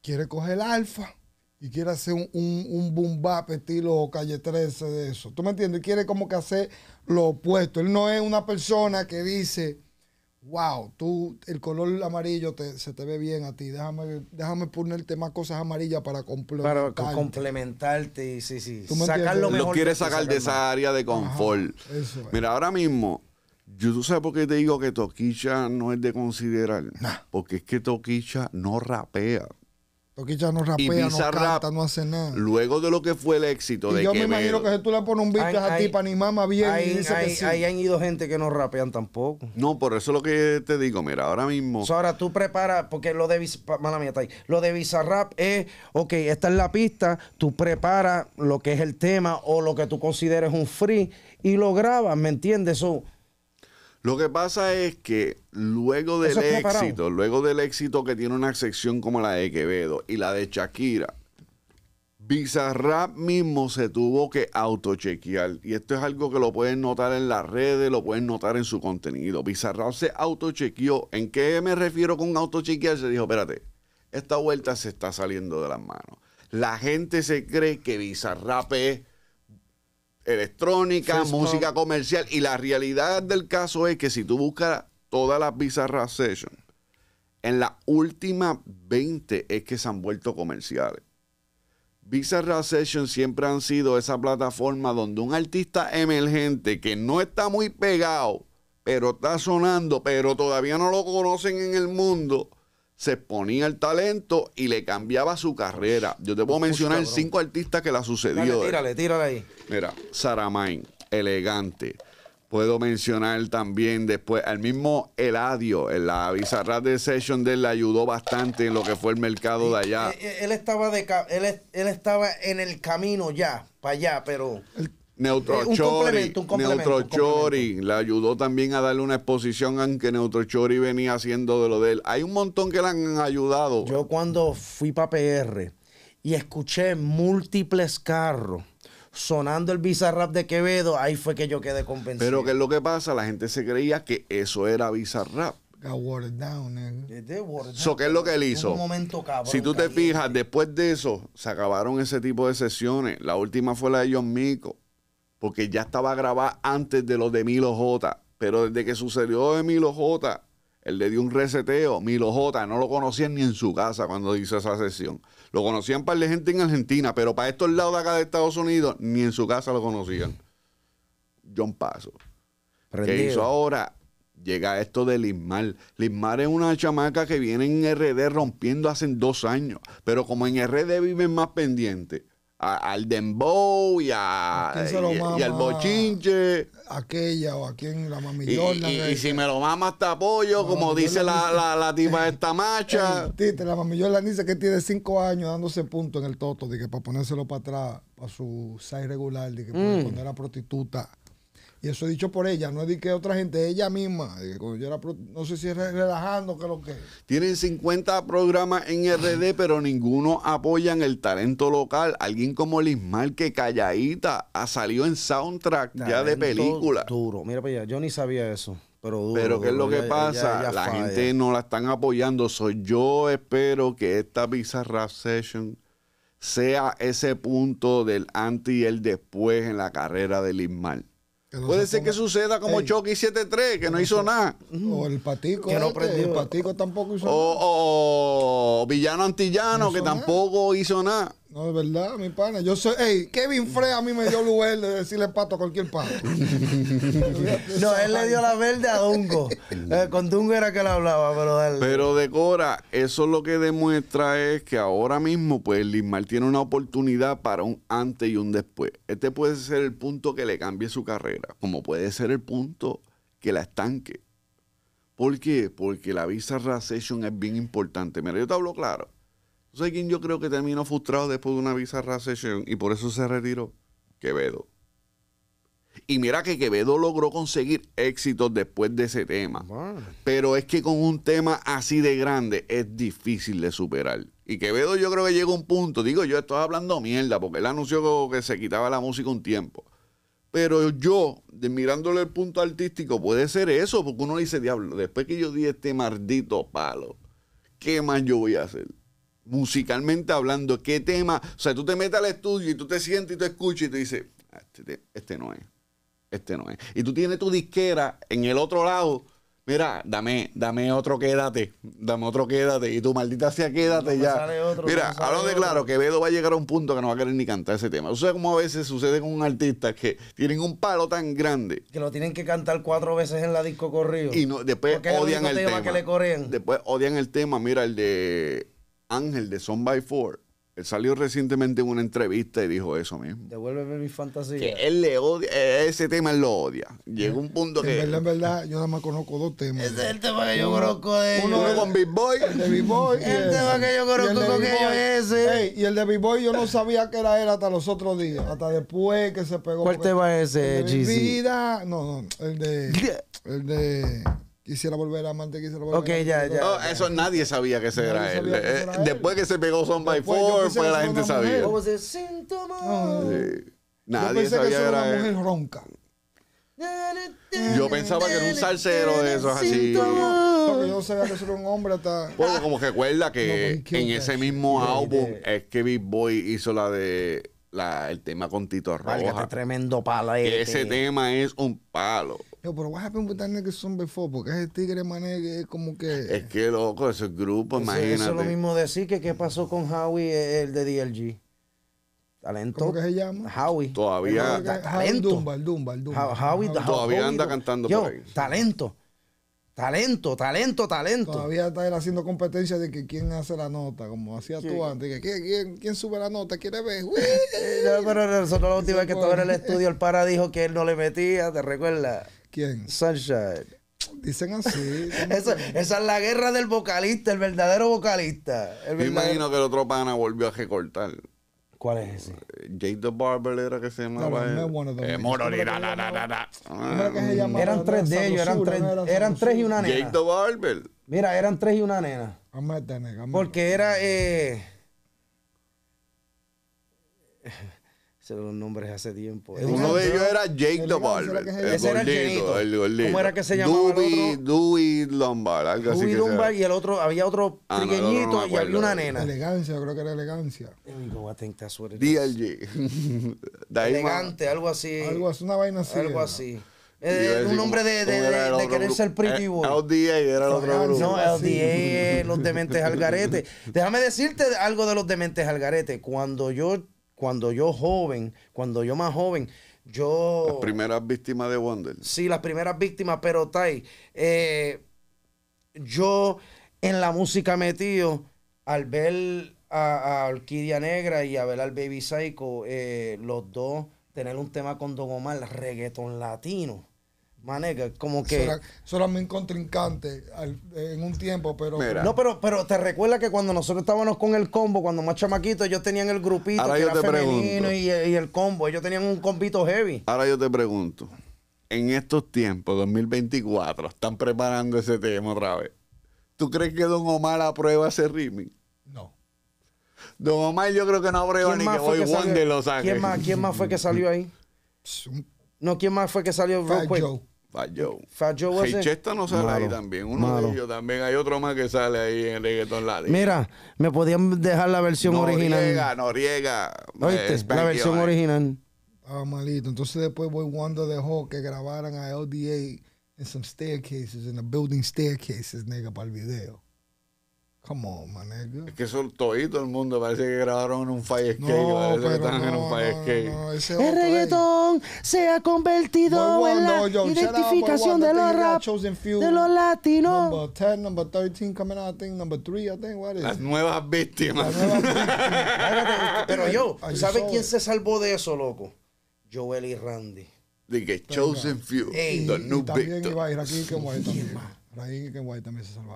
Quiere coger el alfa y quiere hacer un, un, un, boom bap estilo calle 13 de eso. ¿Tú me entiendes? Quiere como que hacer lo opuesto. Él no es una persona que dice, wow, tú, el color amarillo se te ve bien a ti, déjame, déjame ponerte más cosas amarillas para complementarte. Para complementarte, sí, sí. Sacar lo mejor. Lo quieres sacar, de esa área de confort. Mira, ahora mismo, yo tú sabes por qué te digo que Toquicha no es de considerar. Porque es que Toquicha no rapea. Porque ya no rapea, no canta, no hace nada. Luego de lo que fue el éxito y de Yo me imagino que si tú le pones un beat a ti para animarme bien Ahí han ido gente que no rapean tampoco. No, por eso es lo que te digo, mira, ahora mismo. ahora tú preparas, porque lo de mala mía, Lo de Bizarrap es, ok, esta es la pista, tú preparas lo que es el tema o lo que tú consideres un free y lo grabas, ¿me entiendes? Eso lo que pasa es que luego del éxito, luego del éxito que tiene una sección como la de Quevedo y la de Shakira, Bizarrap mismo se tuvo que autochequear. Y esto es algo que lo pueden notar en las redes, lo pueden notar en su contenido. Bizarrap se autochequeó. ¿En qué me refiero con autochequear? Se dijo, espérate, esta vuelta se está saliendo de las manos. La gente se cree que Bizarrap es electrónica, música comercial. Y la realidad del caso es que si tú buscas todas las Bizarra Sessions, en las últimas 20 es que se han vuelto comerciales. Bizarra Sessions siempre han sido esa plataforma donde un artista emergente que no está muy pegado, pero está sonando, pero todavía no lo conocen en el mundo, se ponía el talento y le cambiaba su carrera. Yo te puedo mencionar cinco artistas que la sucedió. Eh. tírale, tírale ahí. Mira, Saramain, elegante. Puedo mencionar también después al mismo Eladio, en la Bizarra de Session de él le ayudó bastante en lo que fue el mercado de allá. Eh, eh, él, estaba, de, él, él estaba en el camino ya, para allá, pero... Neutrochori, eh, Chori le ayudó también a darle una exposición aunque Neutrochori venía haciendo de lo de él. Hay un montón que le han ayudado. Yo cuando fui para PR y escuché múltiples carros sonando el Bizarrap de Quevedo, ahí fue que yo quedé convencido. Pero que es lo que pasa, la gente se creía que eso era Bizarrap. So, ¿qué es lo que él hizo? momento, si tú te fijas, después de eso, se acabaron ese tipo de sesiones. La última fue la de John Mico porque ya estaba grabada antes de los de Milo J. Pero desde que sucedió de Milo J, él le dio un reseteo. Milo J no lo conocían ni en su casa cuando hizo esa sesión. Lo conocían para la gente en Argentina, pero para estos lados de acá de Estados Unidos, ni en su casa lo conocían. John Paso. hizo ahora? Llega esto de Lismar. Lismar es una chamaca que viene en RD rompiendo hace dos años, pero como en RD viven más pendientes al dembow y, a, y, al bochinche. Aquella o a quien la mamillón y, si me lo mama hasta pollo, como dice la, la, la, esta macha. la mamillón dice que tiene cinco años dándose punto en el toto, de que para ponérselo para atrás, para su size regular, de que a mm. cuando a prostituta y eso dicho por ella, no es de que otra gente, ella misma. no sé si es relajando, que lo que. Tienen 50 programas en RD, pero ninguno en el talento local. Alguien como Lismar, que calladita, ha salido en soundtrack ya de película. Duro, mira pues, yo ni sabía eso. Pero, duro, pero ¿qué es lo que pasa? la gente no la están apoyando. yo espero que esta Pizza Rap Session sea ese punto del antes y el después en la carrera de Lismar. Puede ser que suceda como Chucky 73, que no hizo nada. O el patico. Que no este, El patico tampoco hizo nada. O, villano antillano, que tampoco hizo nada. No, de verdad, mi pana. Yo soy. Hey, Kevin Frey a mí me dio lugar de decirle pato a cualquier pato. no, él le dio la verde a Dungo. Eh, con Dungo era que le hablaba, pero Pero de Cora, eso lo que demuestra es que ahora mismo, pues, Lismar tiene una oportunidad para un antes y un después. Este puede ser el punto que le cambie su carrera, como puede ser el punto que la estanque. ¿Por qué? Porque la visa recession es bien importante. Mira, yo te hablo claro. ¿Sabes quién yo creo que terminó frustrado después de una bizarra sesión y por eso se retiró? Quevedo. Y mira que Quevedo logró conseguir éxitos después de ese tema. Pero es que con un tema así de grande es difícil de superar. Y Quevedo yo creo que llegó a un punto, digo yo estoy hablando mierda, porque él anunció que se quitaba la música un tiempo. Pero yo, mirándole el punto artístico, puede ser eso, porque uno dice, diablo, después que yo di este maldito palo, ¿qué más yo voy a hacer? musicalmente hablando, qué tema. O sea, tú te metes al estudio y tú te sientes y tú escuchas y te dices, ah, este, este, no es, este no es. Y tú tienes tu disquera en el otro lado. Mira, dame, dame otro quédate, dame otro quédate, y tu maldita sea quédate ya. Mira, hablo de claro, que Bedo va a llegar a un punto que no va a querer ni cantar ese tema. Tú sabes cómo a veces sucede con un artista que tienen un palo tan grande. Que lo tienen que cantar cuatro veces en la disco corrido. Y no, después odian el tema. que le después odian el tema. Mira, el de Ángel de Son by Four, él salió recientemente en una entrevista y dijo eso mismo. Devuélveme mi fantasía. Que él le odia, eh, ese tema él lo odia. Llegó un punto que. En verdad, en verdad, yo nada más conozco dos temas. Ese es el tema que yo conozco de Uno, uno con Big Boy. El de Big Boy. el, tema que yo conozco con ellos ese. y el de Big Boy yo no sabía que era él hasta los otros días. Hasta después que se pegó. ¿Cuál tema es ese, GC? Vida. No, no. El de. El de. Quisiera volver a amarte, quisiera volver okay, a Ok, ya, ya. eso nadie sabía que ese eh, era, él. Después que se pegó Son by Four, pues la gente sabía. Nadie yo pensé sabía que, era una mujer él. ronca. Yo pensaba que era un salsero de esos así. Porque yo sabía que era un hombre hasta. Pues como que recuerda que en ese mismo álbum es que Big Boy hizo la de la, el tema con Tito Roja. Válgate, tremendo palo. Ese tema es un palo. Yo, pero what happened with that son before? Porque ese tigre mané es como que. Es que loco, ese grupo, imagínate. Eso es lo mismo decir que qué pasó con Howie, eh, el de DLG. Talento. ¿Cómo que se llama? Howie. Todavía. talento. Howie, Todavía anda cantando Talento. Talento, talento, talento. Todavía está él haciendo competencia de que quién hace la nota, como hacía tú antes, que ¿quién, sube la nota, quiere ver. no, pero nosotros la última vez que todo en el estudio, el para dijo que él no le metía, ¿te recuerdas? ¿Quién? Sunshine. Dicen así. esa es la guerra del vocalista, el verdadero vocalista. Me imagino que el otro pana volvió a recortar. ¿Cuál es ese? Eh, Jade the Barber era que se llamaba. No, no, no eh, la, la, Eran tres de ellos, eran tres, y una nena. Jade the Barber. Mira, eran tres y una nena. Porque era. Eh se los nombres hace tiempo. Uno de ellos era Jake Lombard. El, ese era el, ¿Cómo era que se llamaba Dewey, el Dewey Lombard, algo Dewey Lombard y el otro, había otro ah, pequeñito y había una nena. Elegancia, creo que era elegancia. Go, Elegante, algo así. Algo así, una vaina así. Algo así. Eh, un nombre de, de, de, querer ser pretty eh, boy. LDA era el otro grupo. No, LDA, los dementes al garete. Déjame decirte algo de los dementes al garete. Cuando yo cuando yo joven, cuando yo más joven, yo... Las primeras víctimas de Wonder. Sí, las primeras víctimas, pero Tai, eh, yo en la música metido, al ver a, a, Orquídea Negra y a ver al Baby Psycho, eh, los dos, tener un tema con Don Omar, reggaetón latino Manega, como que. Eso era, contrincante en un tiempo, pero. No, pero, pero te recuerda que cuando nosotros estábamos con el combo, cuando más chamaquitos, ellos tenían el grupito era femenino y, el combo. Ellos tenían un compito heavy. Ahora yo te pregunto, en estos tiempos, 2024, están preparando ese tema otra vez. ¿Tú crees que Don Omar aprueba ese remix? No. Don Omar, yo creo que no aprueba ni que voy Wonder lo saque. ¿Quién más, ¿Quién más fue que salió ahí? No, ¿quién más fue que salió? Fat Joe. Fat Joe Chesta no sale ahí también. Uno de ellos también. Hay otro más que sale ahí en el reggaeton Latin. Mira, me podían dejar la versión Noriega, original. Noriega, Noriega. Eh, la versión original. Ah, malito. Entonces después voy Wonder dejó que grabaran a LDA en some staircases, en the building staircases, nega para el video. Come on, my nigga. Es que eso, todo, el mundo parece que grabaron en un fire escape. No, pero que estaban no, en un fire escape. No, el reggaetón day. se ha convertido boy en la yo, identificación de los rap, de los latinos. Number 10, number 13 coming out, I think number 3, I think, what is Las nuevas víctimas. pero yo, ¿sabes quién se salvó de eso, loco? Joel y Randy. De que Chosen Few, hey. the new y también victims. iba a ir aquí que muere también y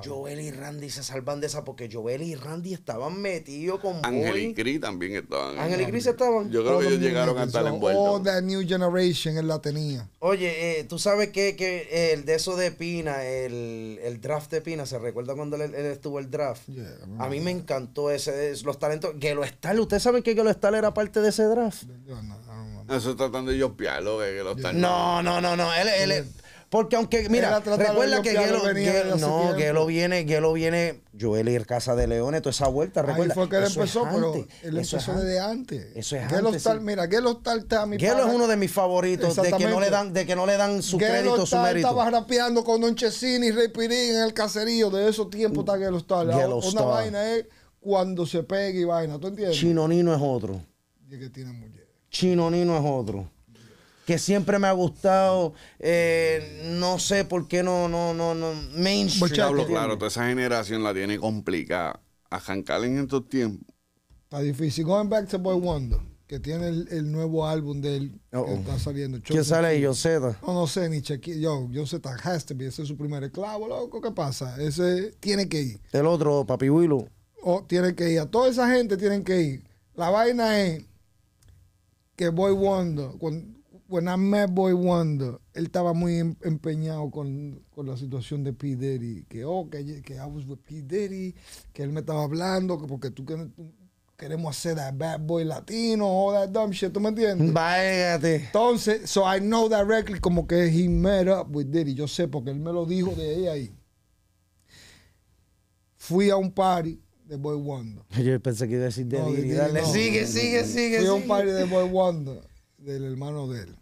Joel y Randy se salvan de esa porque Joel y Randy estaban metidos con Ángel y Cris también estaban. Ángel y estaban. Yo creo que ellos llegaron a estar envueltos. Oh, that new generation, él la tenía. Oye, eh, tú sabes que, que el de eso de Pina, el, el draft de Pina, ¿se recuerda cuando él, estuvo el draft? a mí me encantó ese, los talentos. Gelo Estal, ¿ustedes saben que Gelo Estal era parte de ese draft? no, no, no. Eso tratando de yopiarlo, que lo Estal. No, no, no, no. él, es él porque aunque, mira, recuerda que Gelo, Gelo, no, Gelo viene, Gelo viene, Joel y Casa de Leones, toda esa vuelta, recuerda. Ahí fue que él empezó, pero eso es antes. antes. Eso es antes. Tal, Mira, Gelo tal, está mi Gelo es uno de mis favoritos, de que no le dan, de que no le dan su crédito, su mérito. estaba rapeando con Don Chesini y Rey Pirín en el caserío, de esos tiempos está Gelo Star. Gelo Una vaina es cuando se pega y vaina, ¿tú entiendes? Chinonino es otro. Chinonino que tiene mujeres. Chinonino es otro que siempre me ha gustado. Eh, no sé por qué no, no, no, no. Mainstream. claro, toda esa generación la tiene complicada. A Hank en estos tiempos. Está difícil. Going back to Boy Wonder, que tiene el, el nuevo álbum de él que está saliendo. ¿Quién sale yo No, no sé, ni Chequi. Yo, yo sé has to be. Ese es su primer esclavo, loco. ¿Qué pasa? Ese tiene que ir. El otro, Papi Willow. o oh, tiene que ir. A toda esa gente tienen que ir. La vaina es que Boy Wonder, cuando, when I met Boy Wonder, él estaba muy em, empeñado con, con la situación de P. Diddy. Que, oh, que, que I was with P. Diddy, que él me estaba hablando, que porque tú, queremos hacer that bad boy latino, all that dumb shit, ¿tú me entiendes? Váyate. Entonces, so I know directly como que he met up with Diddy. Yo sé porque él me lo dijo de ahí ahí. Fui a un party de Boy Wonder. Yo pensé que iba a decir de Diddy. sigue, sigue, sigue, Fui a un party de Boy Wonder del hermano de él.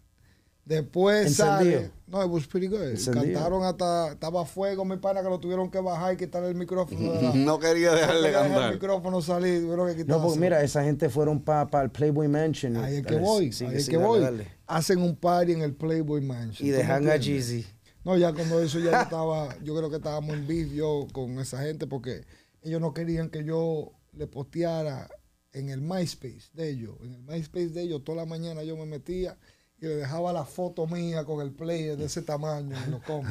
Después sale. No, Buspirigo. Eh, cantaron hasta. Estaba fuego, mi pana, que lo tuvieron que bajar y quitar el micrófono. no quería dejarle no cantar. el micrófono salir, que No, porque mira, esa gente fueron para el Playboy Mansion. Ahí es que voy. ahí es que voy. Hacen un party en el Playboy Mansion. Y dejan a Jeezy. No, ya cuando eso ya estaba. Yo creo que estábamos en vídeo con esa gente porque ellos no querían que yo le posteara en el MySpace de ellos. En el MySpace de ellos, toda la mañana yo me metía y le dejaba la foto mía con el player de ese tamaño en los Toda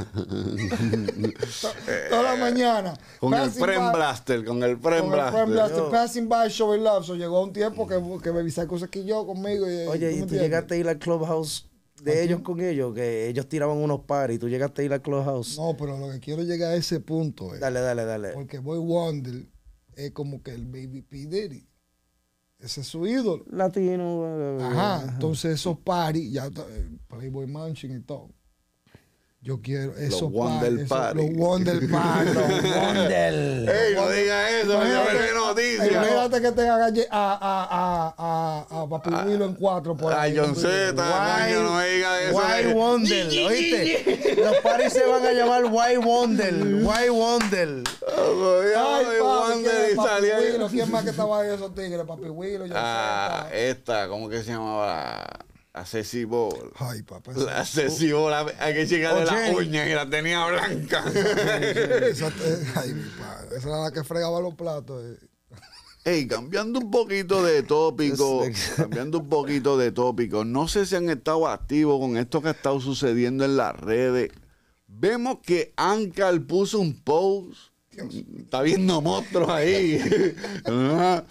la mañana. Con el Prem Blaster, con el Prem Blaster. Passing by Showing Love. llegó un tiempo que, que Baby cosas que yo conmigo. Oye, ¿y tú llegaste a ir al Clubhouse de ellos con ellos? Que ellos tiraban unos pares y tú llegaste a ir al Clubhouse. No, pero lo que quiero llegar a ese punto es... Dale, dale, dale. Porque Boy Wonder es como que el Baby P. Diddy. Ese es su ídolo. Latino. Ajá, entonces esos paris, ya eh, Playboy Mansion y todo. Yo quiero eso. Los Wonder Party. Los Wonder Party. los Wonder. Ey, no diga eso, qué noticias. Imagínate que tenga a, a, a, a, Papi ah, Willo en cuatro. Por a John Z, no diga eso. Why Wonder, ¿oíste? Los paris se van a llamar Why Wonder. Why Wonder. Ay, Wonder y salía. ¿Quién más que estaba de esos tigres? Papi Willo, Ah, esta, ¿cómo que se llamaba? Ay, papá. La hay que llegarle la uña y la tenía blanca. Eh, ay, mi Esa era la que fregaba los platos. Eh. Ey, cambiando un poquito de tópico, cambiando un poquito de tópico, no sé si han estado activos con esto que ha estado sucediendo en las redes. Vemos que Ankal puso un post, está viendo monstruos ahí. Ah,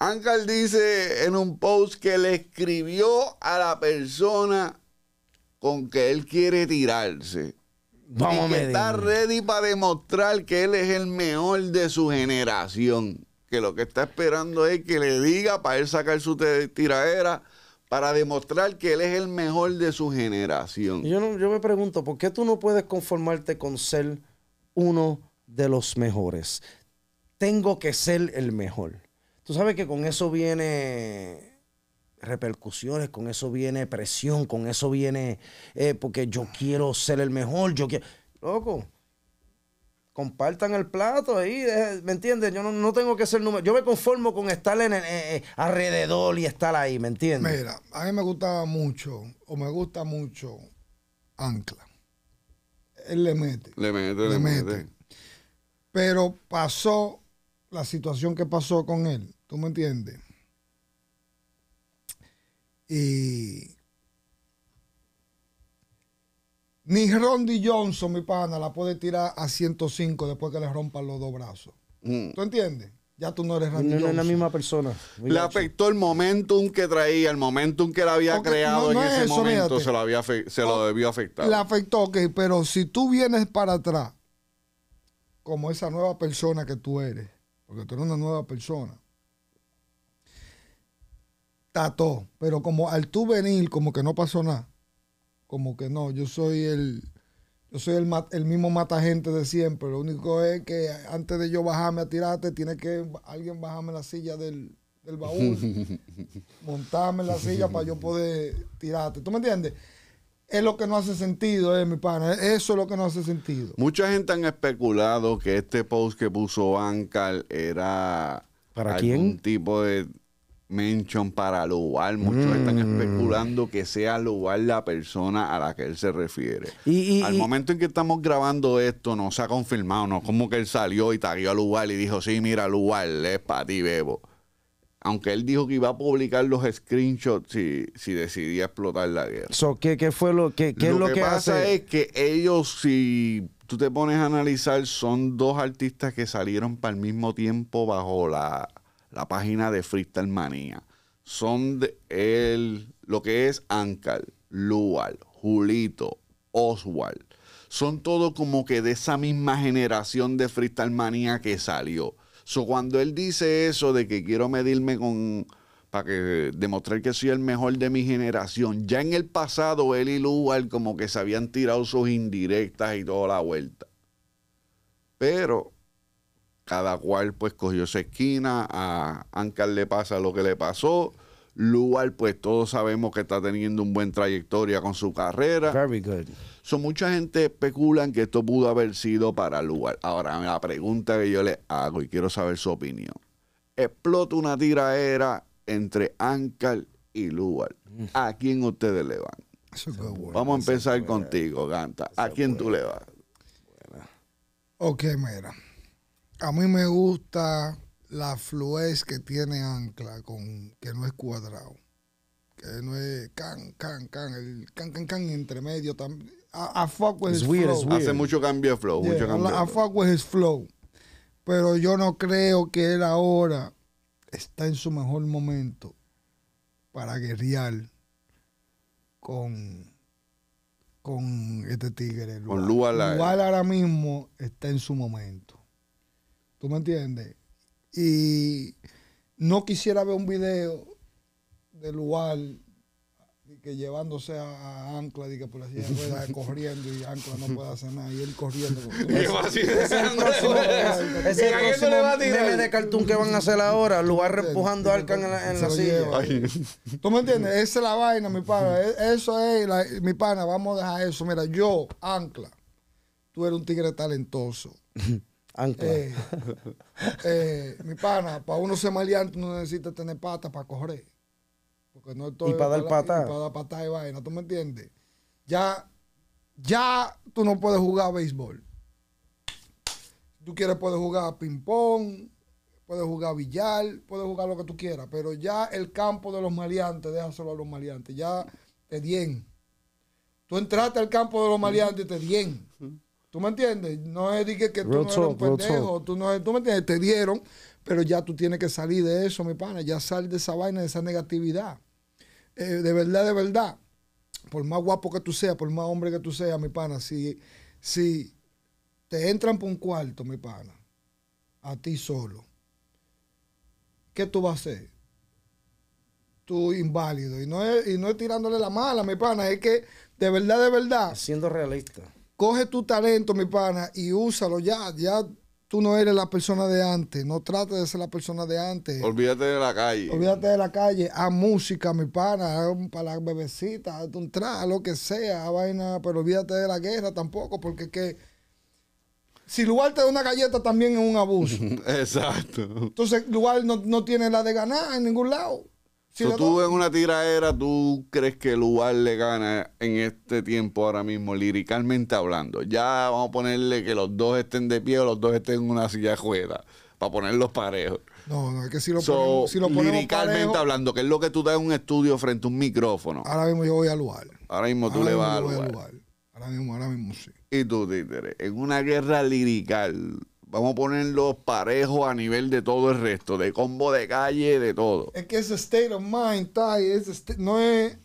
Ángel dice en un post que le escribió a la persona con que él quiere tirarse. Vamos y que está ready para demostrar que él es el mejor de su generación. Que lo que está esperando es que le diga para él sacar su tiradera para demostrar que él es el mejor de su generación. Yo, yo me pregunto, ¿por qué tú no puedes conformarte con ser uno de los mejores? Tengo que ser el mejor. Tú sabes que con eso viene repercusiones, con eso viene presión, con eso viene eh, porque yo quiero ser el mejor, yo quiero... Loco, compartan el plato ahí, ¿me entiendes? Yo no, tengo que ser el número, yo me conformo con estar en eh, eh, alrededor y estar ahí, ¿me entiendes? Mira, a mí me gustaba mucho, o me gusta mucho, Ancla. Él le mete. Le mete, le, mete. Pero pasó la situación que pasó con él ¿Tú me entiendes? Y ni Rondi Johnson, mi pana, la puede tirar a 105 después que le rompan los dos brazos. Mm. ¿Tú entiendes? Ya tú no eres Randy no, Johnson. No es la misma persona. Le afectó el momentum que traía, el momentum que la había creado en ese momento, se, lo, se lo debió afectar. Le afectó, ok, pero si tú vienes para atrás como esa nueva persona que tú eres, porque tú eres una nueva persona, Tato, pero como al tú venir, como que no pasó nada. Como que no, yo soy el, yo soy el, el mismo matagente de siempre. Lo único es que antes de yo bajarme a tirarte, tiene que alguien bajarme la silla del, del baúl, montarme la silla para yo poder tirarte. ¿Tú me entiendes? Es lo que no hace sentido, eh, mi pana. Eso es lo que no hace sentido. Mucha gente han especulado que este post que puso Ancal era ¿Para algún tipo de mention para Luar, Muchos están mm. especulando que sea lugar la persona a la que él se refiere. Al momento en que estamos grabando esto, no se ha confirmado, ¿no? Como que él salió y taguió a lugar y dijo, sí, mira, lugar, es para ti, Bebo. Aunque él dijo que iba a publicar los screenshots si, si decidía explotar la guerra. ¿qué, ¿qué, fue lo que, qué es lo que, pasa es que ellos, si tú te pones a analizar, son dos artistas que salieron para el mismo tiempo bajo la la página de Freestyle Manía. Son de el, lo que es Ancal, Lual, Julito, Oswald. Son todos como que de esa misma generación de Freestyle Manía que salió. cuando él dice eso de que quiero medirme con, para que demostrar que soy el mejor de mi generación. Ya en el pasado, él y Lual como que se habían tirado sus indirectas y toda la vuelta. Pero cada cual pues cogió su esquina, a Ancar le pasa lo que le pasó, Lugar pues todos sabemos que está teniendo un buen trayectoria con su carrera. Very good. mucha gente especulan que esto pudo haber sido para Lugar. Ahora la pregunta que yo le hago y quiero saber su opinión. Explota una tiraera entre Ancar y Lugar. ¿A quién ustedes le van? Vamos a empezar contigo, Ganta. ¿A quién tú le vas? Ok, mira. A mí me gusta la fluidez que tiene Ancla, con, que no es cuadrado. Que no es can, can, can. El can, can, can entre medio también. A fuck flow. Hace mucho cambio de flow. A flow. Pero yo no creo que él ahora está en su mejor momento para guerrear con, con este tigre. Con ahora mismo está en su momento. ¿Tú me entiendes? Y no quisiera ver un video de lugar que llevándose a, Ancla Ancla, que por así de corriendo y Ancla no puede hacer nada, y él corriendo. Ese es el es el de cartoon que van a hacer ahora, lugar empujando a Arca en la, silla. ¿Tú me entiendes? Esa es la vaina, mi pana. E, eso es, mi pana, vamos a dejar eso. Mira, yo, Ancla, tú eres un tigre talentoso. Eh, eh, mi pana, para uno ser maleante no necesita tener pata para correr. Porque y para dar pata. para dar pata y vaina, ¿tú me entiendes? Ya, ya tú no puedes jugar béisbol. Tú quieres, puedes jugar ping-pong, puedes jugar billar, puedes jugar lo que tú quieras. Pero ya el campo de los maleantes, solo a los maleantes. Ya te dien. Tú entraste al campo de los maleantes y te dien. ¿Tú me entiendes? No es que, que tú no eres un pendejo, tú, no, tú me entiendes, te dieron, pero ya tú tienes que salir de eso, mi pana, ya sal de esa vaina, de esa negatividad. Eh, de verdad, de verdad, por más guapo que tú seas, por más hombre que tú seas, mi pana, si, si te entran por un cuarto, mi pana, a ti solo, ¿qué tú vas a hacer? Tú inválido. Y no y no es tirándole la mala, mi pana, es que de verdad, de verdad. Siendo realista coge tu talento, mi pana, y úsalo ya, ya tú no eres la persona de antes, no trates de ser la persona de antes. Olvídate de la calle. Olvídate de la calle, a música, mi pana, para la bebecita, un lo que sea, a vaina, pero olvídate de la guerra tampoco, porque es que si lugar te da una galleta también es un abuso. Exacto. Entonces, lugar no tiene la de ganar en ningún lado. Si tú en una tiraera, ¿tú crees que el lugar le gana en este tiempo ahora mismo, liricalmente hablando? Ya vamos a ponerle que los dos estén de pie o los dos estén en una silla juega, para ponerlos parejos. No, no, es que si lo, ponemos, si lo Liricalmente hablando, que es lo que tú das en un estudio frente a un micrófono. Ahora mismo yo voy al lugar. Ahora mismo tú le vas al lugar. Ahora mismo, ahora mismo sí. Y tú, Títere, en una guerra lirical, Vamos a ponerlo parejo a nivel de todo el resto, de combo de calle, de todo. Es que ese state of mind, Ty, no es.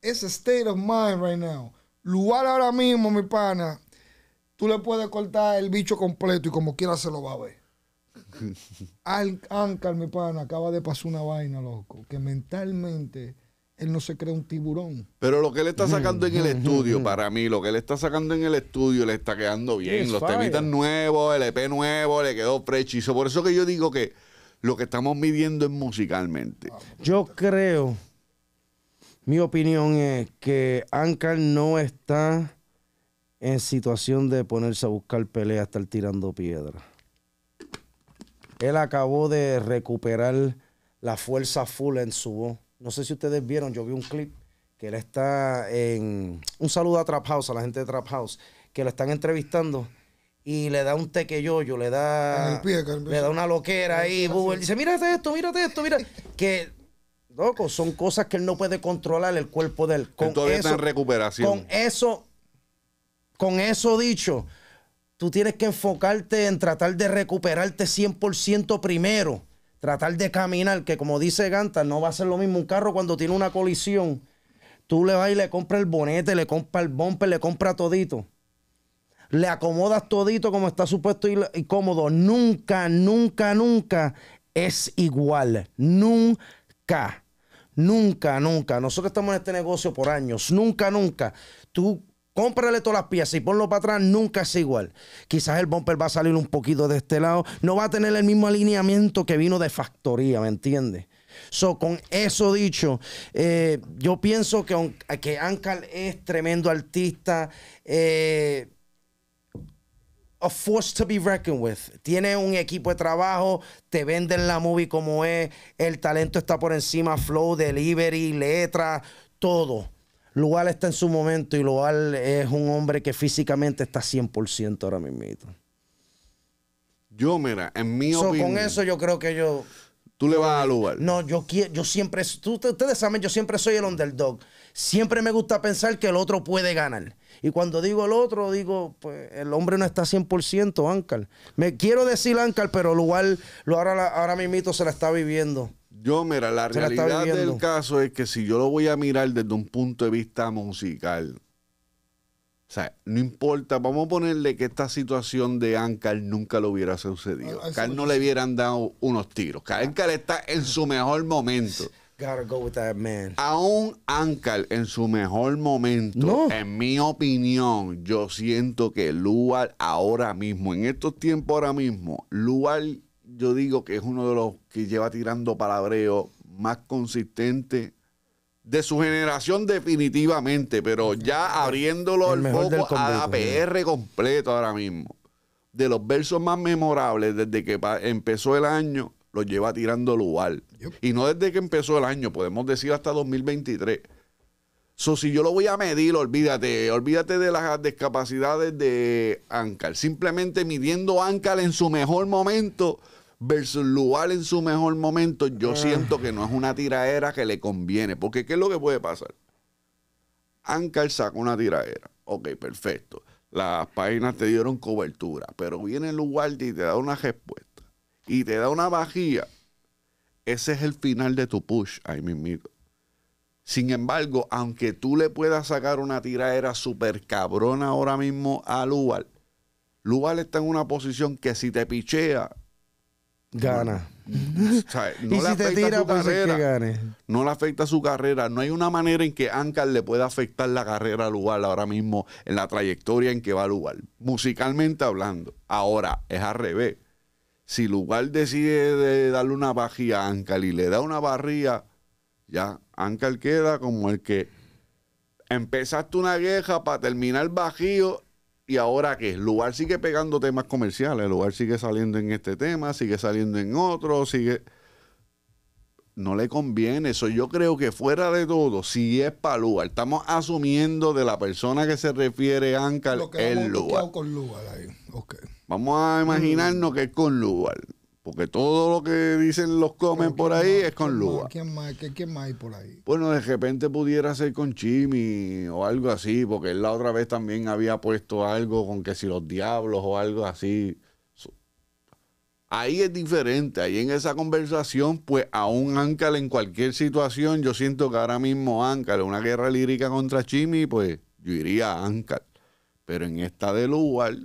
Es state of mind right now. Lugar ahora mismo, mi pana, tú le puedes cortar el bicho completo y como quiera se lo va a ver. Ankar, mi pana, acaba de pasar una vaina, loco, que mentalmente él no se crea un tiburón. Pero lo que él está sacando en el estudio, para mí, lo que él está sacando en el estudio le está quedando bien. Los temitas nuevos, el EP nuevo, le quedó prechizo. Por eso que yo digo que lo que estamos midiendo es musicalmente. Yo creo, mi opinión es que Ankar no está en situación de ponerse a buscar pelea, estar tirando piedras. Él acabó de recuperar la fuerza full en su voz no sé si ustedes vieron, yo vi un clip que él está en. Un saludo a Trap House, a la gente de Trap House, que lo están entrevistando y le da un tequeyoyo, le da. le da una loquera ahí. Él dice: Mírate esto, mírate esto, mira. que. Loco, son cosas que él no puede controlar el cuerpo de él. Con eso, recuperación. Con eso, con eso dicho, tú tienes que enfocarte en tratar de recuperarte 100% primero tratar de caminar, que como dice Ganta, no va a ser lo mismo un carro cuando tiene una colisión. Tú le vas y le compras el bonete, le compras el bumper, le compras todito. Le acomodas todito como está supuesto y cómodo. Nunca, nunca, nunca es igual. Nunca. Nunca, nunca. Nosotros estamos en este negocio por años. Nunca, nunca. Tú Cómprale todas las piezas y ponlo para atrás, nunca es igual. Quizás el bumper va a salir un poquito de este lado, no va a tener el mismo alineamiento que vino de factoría, ¿me entiendes? So, con eso dicho, eh, yo pienso que, que es tremendo artista. Eh, a force to be reckoned with. Tiene un equipo de trabajo, te venden la movie como es, el talento está por encima, flow, delivery, letra, todo. Lugar está en su momento y Lugar es un hombre que físicamente está 100% ahora mismo. Yo, mira, en mi opinión. Con eso yo creo que yo. Tú le vas a lugar. No, yo yo siempre, ustedes saben, yo siempre soy el underdog. Siempre me gusta pensar que el otro puede ganar. Y cuando digo el otro, digo, pues el hombre no está 100%, Ancal. Me quiero decir Ancal, pero el lugar, ahora, ahora mismo se la está viviendo. Yo, mira, la realidad del caso es que si yo lo voy a mirar desde un punto de vista musical, o sea, no importa, vamos a ponerle que esta situación de Ankar nunca lo hubiera sucedido. Ah, no le hubieran dado unos tiros. Ankar ah. está en su mejor momento. Gotta go with that man. Aún Ankar en su mejor momento, en mi opinión, yo siento que Lual ahora mismo, en estos tiempos ahora mismo, Lual yo digo que es uno de los que lleva tirando palabreos más consistente de su generación definitivamente, pero ya abriéndolo el, poco foco a APR completo ahora mismo. De los versos más memorables desde que empezó el año, lo lleva tirando lugar. Y no desde que empezó el año, podemos decir hasta 2023. si yo lo voy a medir, olvídate, olvídate de las discapacidades de Ancal. Simplemente midiendo Ancal en su mejor momento, versus Lual en su mejor momento, yo ah. siento que no es una tiraera que le conviene. Porque, ¿qué es lo que puede pasar? Ancar saca una tiraera. Ok, perfecto. Las páginas te dieron cobertura, pero viene Lual y te da una respuesta. Y te da una bajía. Ese es el final de tu push, ahí mismito. Sin embargo, aunque tú le puedas sacar una tiraera súper cabrona ahora mismo a Lual, Lual está en una posición que si te pichea, Gana. no ¿Y le si afecta te su pues, carrera. No le afecta su carrera. No hay una manera en que Ankar le pueda afectar la carrera a Lugar ahora mismo, en la trayectoria en que va Lugar, musicalmente hablando. Ahora, es al revés. Si Lugar decide darle una bajía a Ankar y le da una barría, ya Ankar queda como el que empezaste una guerra para terminar bajío ¿Y ahora qué? Lugar sigue pegando temas comerciales, Lugar sigue saliendo en este tema, sigue saliendo en otro, sigue... No le conviene eso. Yo creo que fuera de todo, si es para Lugar, estamos asumiendo de la persona que se refiere a Ancal el Lugar. Vamos a imaginarnos mm. que es con Lugar. Porque todo lo que dicen los comen por ahí es con Lua. ¿Quién más? más hay por ahí? Bueno, de repente pudiera ser con Chimi o algo así, porque él la otra vez también había puesto algo con que si los diablos o algo así. Ahí es diferente, ahí en esa conversación, pues a un en cualquier situación, yo siento que ahora mismo Ancal, una guerra lírica contra Chimi, pues yo iría a Ancal, Pero en esta de lugar,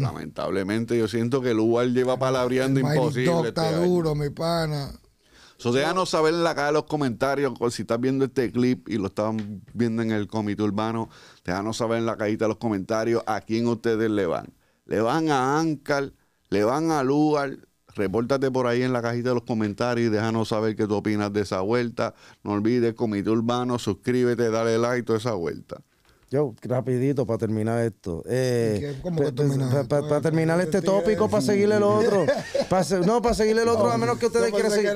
Lamentablemente, yo siento que el lugar lleva palabreando imposible. Está duro, mi pana. déjanos saber en la caja de los comentarios si estás viendo este clip y lo están viendo en el comité urbano. Déjanos saber en la cajita de los comentarios a quién ustedes le van. Le van a Ancal? le van a Lugar, Repórtate por ahí en la cajita de los comentarios y déjanos saber qué tú opinas de esa vuelta. No olvides, Comité Urbano, suscríbete, dale like toda esa vuelta. Yo, rapidito para terminar esto. Eh, para, terminar este tópico, para seguirle el otro. no, para seguirle el otro, a menos que ustedes quieran seguir.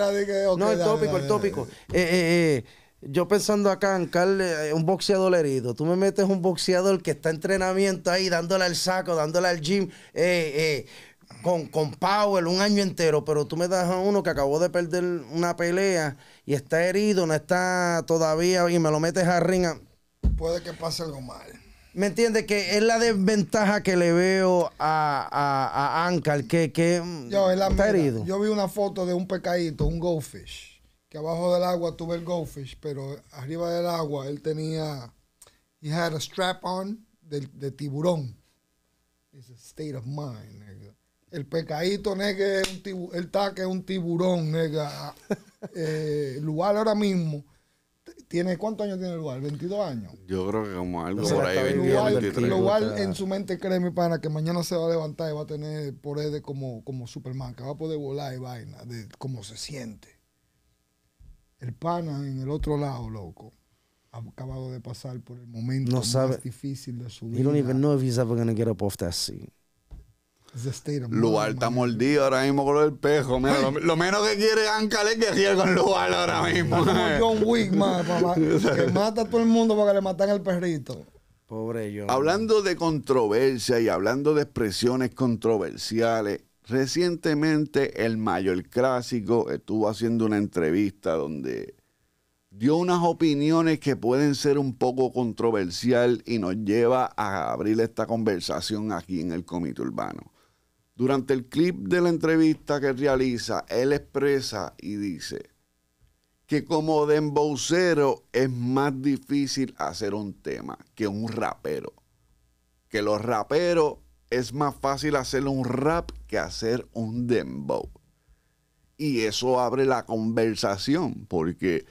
no, el tópico, el tópico. Eh, eh, yo pensando acá en Carle, un boxeador herido. Tú me metes un boxeador que está en entrenamiento ahí, dándole al saco, dándole al gym. eh, con, con Powell un año entero, pero tú me das a uno que acabó de perder una pelea y está herido, no está todavía y me lo metes a ringa puede que pase algo mal. ¿Me entiendes? Que es la desventaja que le veo a, a, que, que mm, yo, está Yo vi una foto de un pecadito, un goldfish, que abajo del agua tuve el goldfish, pero arriba del agua él tenía, he had a strap on de, de tiburón. It's a state of mind, nigga. El pecadito, nega, es un el taque es un tiburón, nega. Eh, lugar ahora mismo tiene, ¿cuántos años tiene el lugar? ¿22 años? Yo creo que como algo por ahí, 23. Lugar en su mente cree, mi pana, que mañana se va a levantar y va a tener por él de como, como Superman, que va a poder volar y vaina, de cómo se siente. El pana en el otro lado, loco, ha acabado de pasar por el momento más difícil de su vida. don't even know if Lugar está mordido ahora mismo con el pejo. lo, menos que quiere Ancal es que cierre con Lugar ahora mismo. John Wick, que mata a todo el mundo porque le matan al perrito. Pobre yo. Hablando de controversia y hablando de expresiones controversiales, recientemente el mayor clásico estuvo haciendo una entrevista donde dio unas opiniones que pueden ser un poco controversial y nos lleva a abrir esta conversación aquí en el Comité Urbano. Durante el clip de la entrevista que realiza, él expresa y dice que como dembowcero es más difícil hacer un tema que un rapero. Que los raperos es más fácil hacer un rap que hacer un dembow. Y eso abre la conversación, porque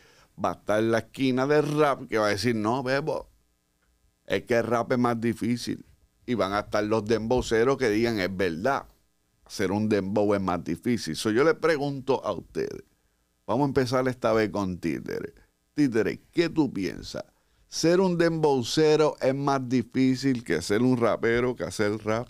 va a estar en la esquina de rap que va a decir, no, bebo, es que el rap es más difícil. Y van a estar los dembowceros que digan, es verdad. Ser un dembow es más difícil. yo le pregunto a ustedes, vamos a empezar esta vez con Títere. Títere, ¿qué tú piensas? ¿Ser un dembowcero es más difícil que ser un rapero, que hacer rap?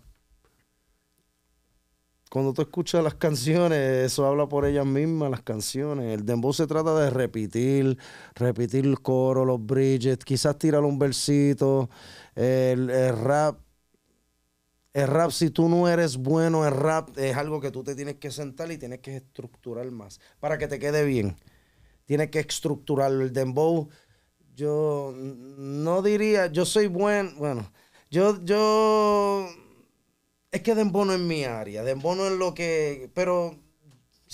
Cuando tú escuchas las canciones, eso habla por ellas mismas, las canciones. El dembow se trata de repetir, repetir el coro, los bridges, quizás tirar un versito. el rap el rap, si tú no eres bueno en rap, es algo que tú te tienes que sentar y tienes que estructurar más para que te quede bien. Tienes que estructurarlo. El dembow, yo no diría, yo soy buen, bueno, yo, yo, es que dembow no es mi área, dembow no es lo que, pero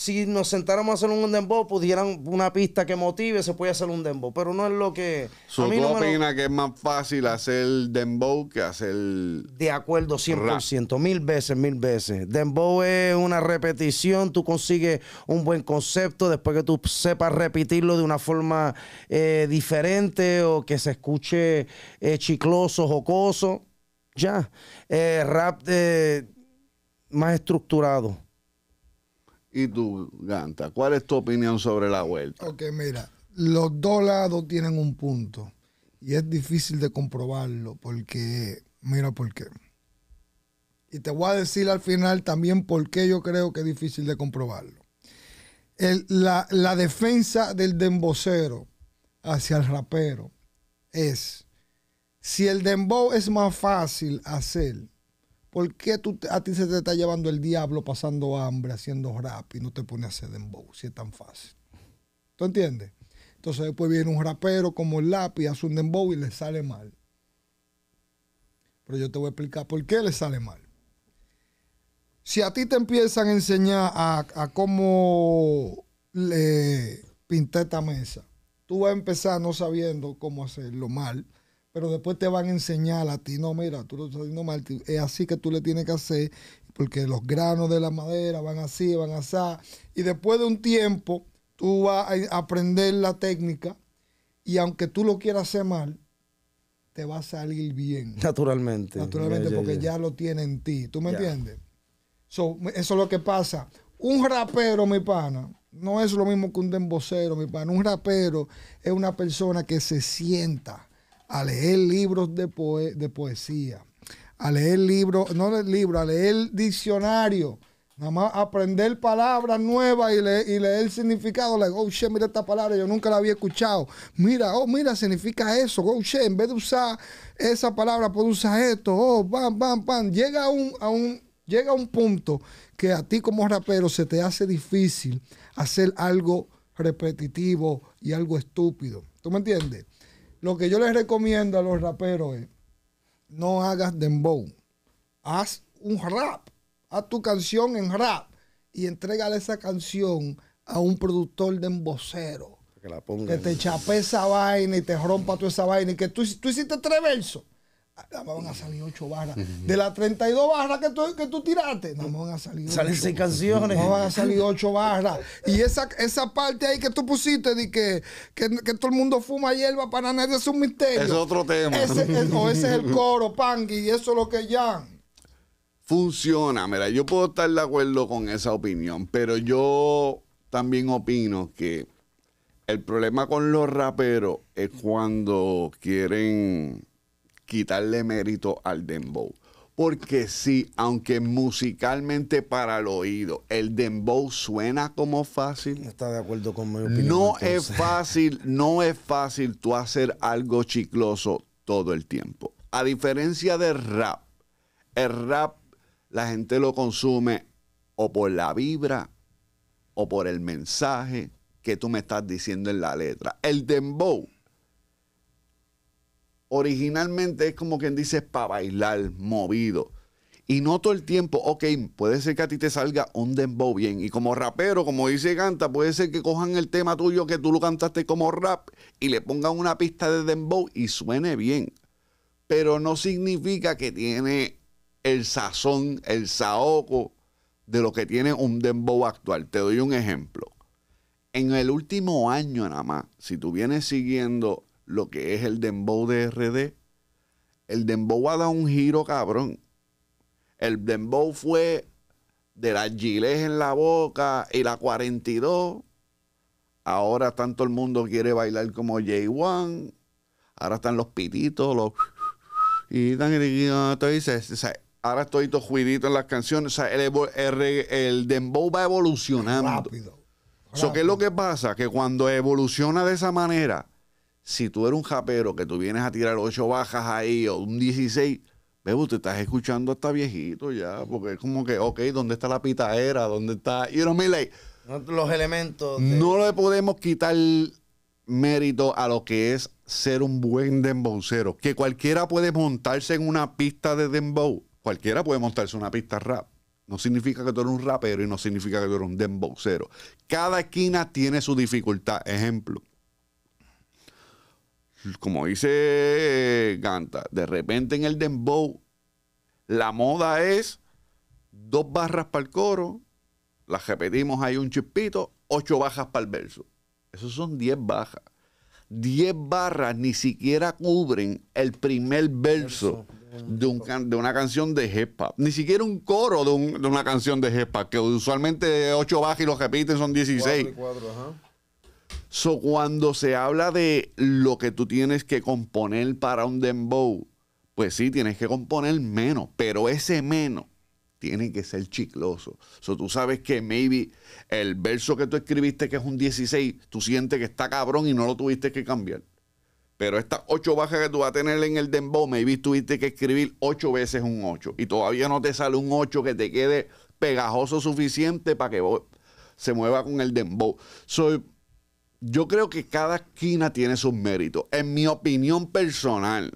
si nos sentáramos a hacer un dembow, pudieran una pista que motive, se puede hacer un dembow. Pero no es lo que. son a mí ¿Tú opinas que es más fácil hacer dembow que hacer. De acuerdo, 100%. ciento Mil veces, mil veces. Dembow es una repetición. Tú consigues un buen concepto después que tú sepas repetirlo de una forma eh, diferente o que se escuche eh, chicloso, jocoso. Ya. Eh, rap eh, más estructurado y tú, Ganta, ¿cuál es tu opinión sobre la vuelta? Ok, mira, los dos lados tienen un punto y es difícil de comprobarlo porque, mira por qué. Y te voy a decir al final también por qué yo creo que es difícil de comprobarlo. la, la, defensa del dembocero hacia el rapero es, si el dembow es más fácil hacer ¿Por qué tú, a ti se te está llevando el diablo pasando hambre, haciendo rap y no te pones a hacer dembow si es tan fácil? ¿Tú entiendes? Entonces después viene un rapero como el lápiz, hace un dembow y le sale mal. Pero yo te voy a explicar por qué le sale mal. Si a ti te empiezan a enseñar a, cómo le eh, pintar esta mesa, tú vas a empezar no sabiendo cómo hacerlo mal pero después te van a enseñar a ti, no, mira, tú lo estás haciendo mal, es así que tú le tienes que hacer, porque los granos de la madera van así, van así, y después de un tiempo tú vas a aprender la técnica y aunque tú lo quieras hacer mal, te va a salir bien. Naturalmente. Naturalmente, porque ya lo tiene en ti, ¿tú me entiendes? eso es lo que pasa. Un rapero, mi pana, no es lo mismo que un dembocero, mi pana. Un rapero es una persona que se sienta a leer libros de, de poesía, a leer libros, no leer libros, a leer diccionario. Nada más aprender palabras nuevas y, leer, y leer significado. oh, mira esta palabra, yo nunca la había escuchado. Mira, oh, mira, significa eso. Oh, en vez de usar esa palabra, puedo usar esto. Oh, bam, bam, bam. Llega a un, llega a un punto que a ti como rapero se te hace difícil hacer algo repetitivo y algo estúpido. ¿Tú me entiendes? Lo que yo les recomiendo a los raperos es, no hagas dembow. Haz un rap. Haz tu canción en rap y entregale esa canción a un productor de embocero. Que, te chape esa vaina y te rompa toda esa vaina. Y que tú, tú hiciste tres versos van a salir ocho barras. De las 32 barras que tú, que tú tiraste, nada van a salir 8. seis canciones. Nada van a salir ocho barras. Y esa, esa parte ahí que tú pusiste de que, que, todo el mundo fuma hierba para nadie es un misterio. Es otro tema. o ese es el coro, pangui, y eso es lo que ya. Funciona, mira, yo puedo estar de acuerdo con esa opinión, pero yo también opino que el problema con los raperos es cuando quieren quitarle mérito al dembow. Porque sí, aunque musicalmente para el oído el dembow suena como fácil. Está de acuerdo con mi opinión. No es fácil, no es fácil tú hacer algo chicloso todo el tiempo. A diferencia del rap, el rap la gente lo consume o por la vibra o por el mensaje que tú me estás diciendo en la letra. El dembow originalmente es como quien dice para bailar, movido. Y no todo el tiempo, ok, puede ser que a ti te salga un dembow bien. Y como rapero, como dice Canta, puede ser que cojan el tema tuyo que tú lo cantaste como rap y le pongan una pista de dembow y suene bien. Pero no significa que tiene el sazón, el saoco de lo que tiene un dembow actual. Te doy un ejemplo. En el último año nada más, si tú vienes siguiendo lo que es el dembow de RD. El dembow ha dado un giro cabrón. El dembow fue de las giles en la boca y la 42. Ahora tanto el mundo quiere bailar como J1. Ahora están los pititos, los... Y tan ahora estoy todo juidito en las canciones. el, el, dembow va evolucionando. Rápido. ¿Qué es lo que pasa? Que cuando evoluciona de esa manera, si tú eres un rapero que tú vienes a tirar ocho bajas ahí o un 16, Bebo, te estás escuchando hasta viejito ya, porque es como que, ok, ¿dónde está la pitadera ¿Dónde está? Y know, like, los elementos. No le podemos quitar mérito a lo que es ser un buen dembowcero. Que cualquiera puede montarse en una pista de dembow. Cualquiera puede montarse en una pista rap. No significa que tú eres un rapero y no significa que tú eres un dembowcero. Cada esquina tiene su dificultad. Ejemplo, como dice eh, Ganta, de repente en el dembow, la moda es dos barras para el coro, las repetimos ahí un chispito, ocho bajas para el verso. Eso son diez bajas. Diez barras ni siquiera cubren el primer verso, De, una canción de hip hop. Ni siquiera un coro de, una canción de hip hop, que usualmente ocho bajas y los repiten son dieciséis. So, cuando se habla de lo que tú tienes que componer para un dembow, pues sí, tienes que componer menos, pero ese menos tiene que ser chicloso. So, tú sabes que maybe el verso que tú escribiste, que es un 16, tú sientes que está cabrón y no lo tuviste que cambiar. Pero estas ocho bajas que tú vas a tener en el dembow, maybe tuviste que escribir ocho veces un 8. Y todavía no te sale un 8 que te quede pegajoso suficiente para que se mueva con el dembow. Soy yo creo que cada esquina tiene sus méritos. En mi opinión personal,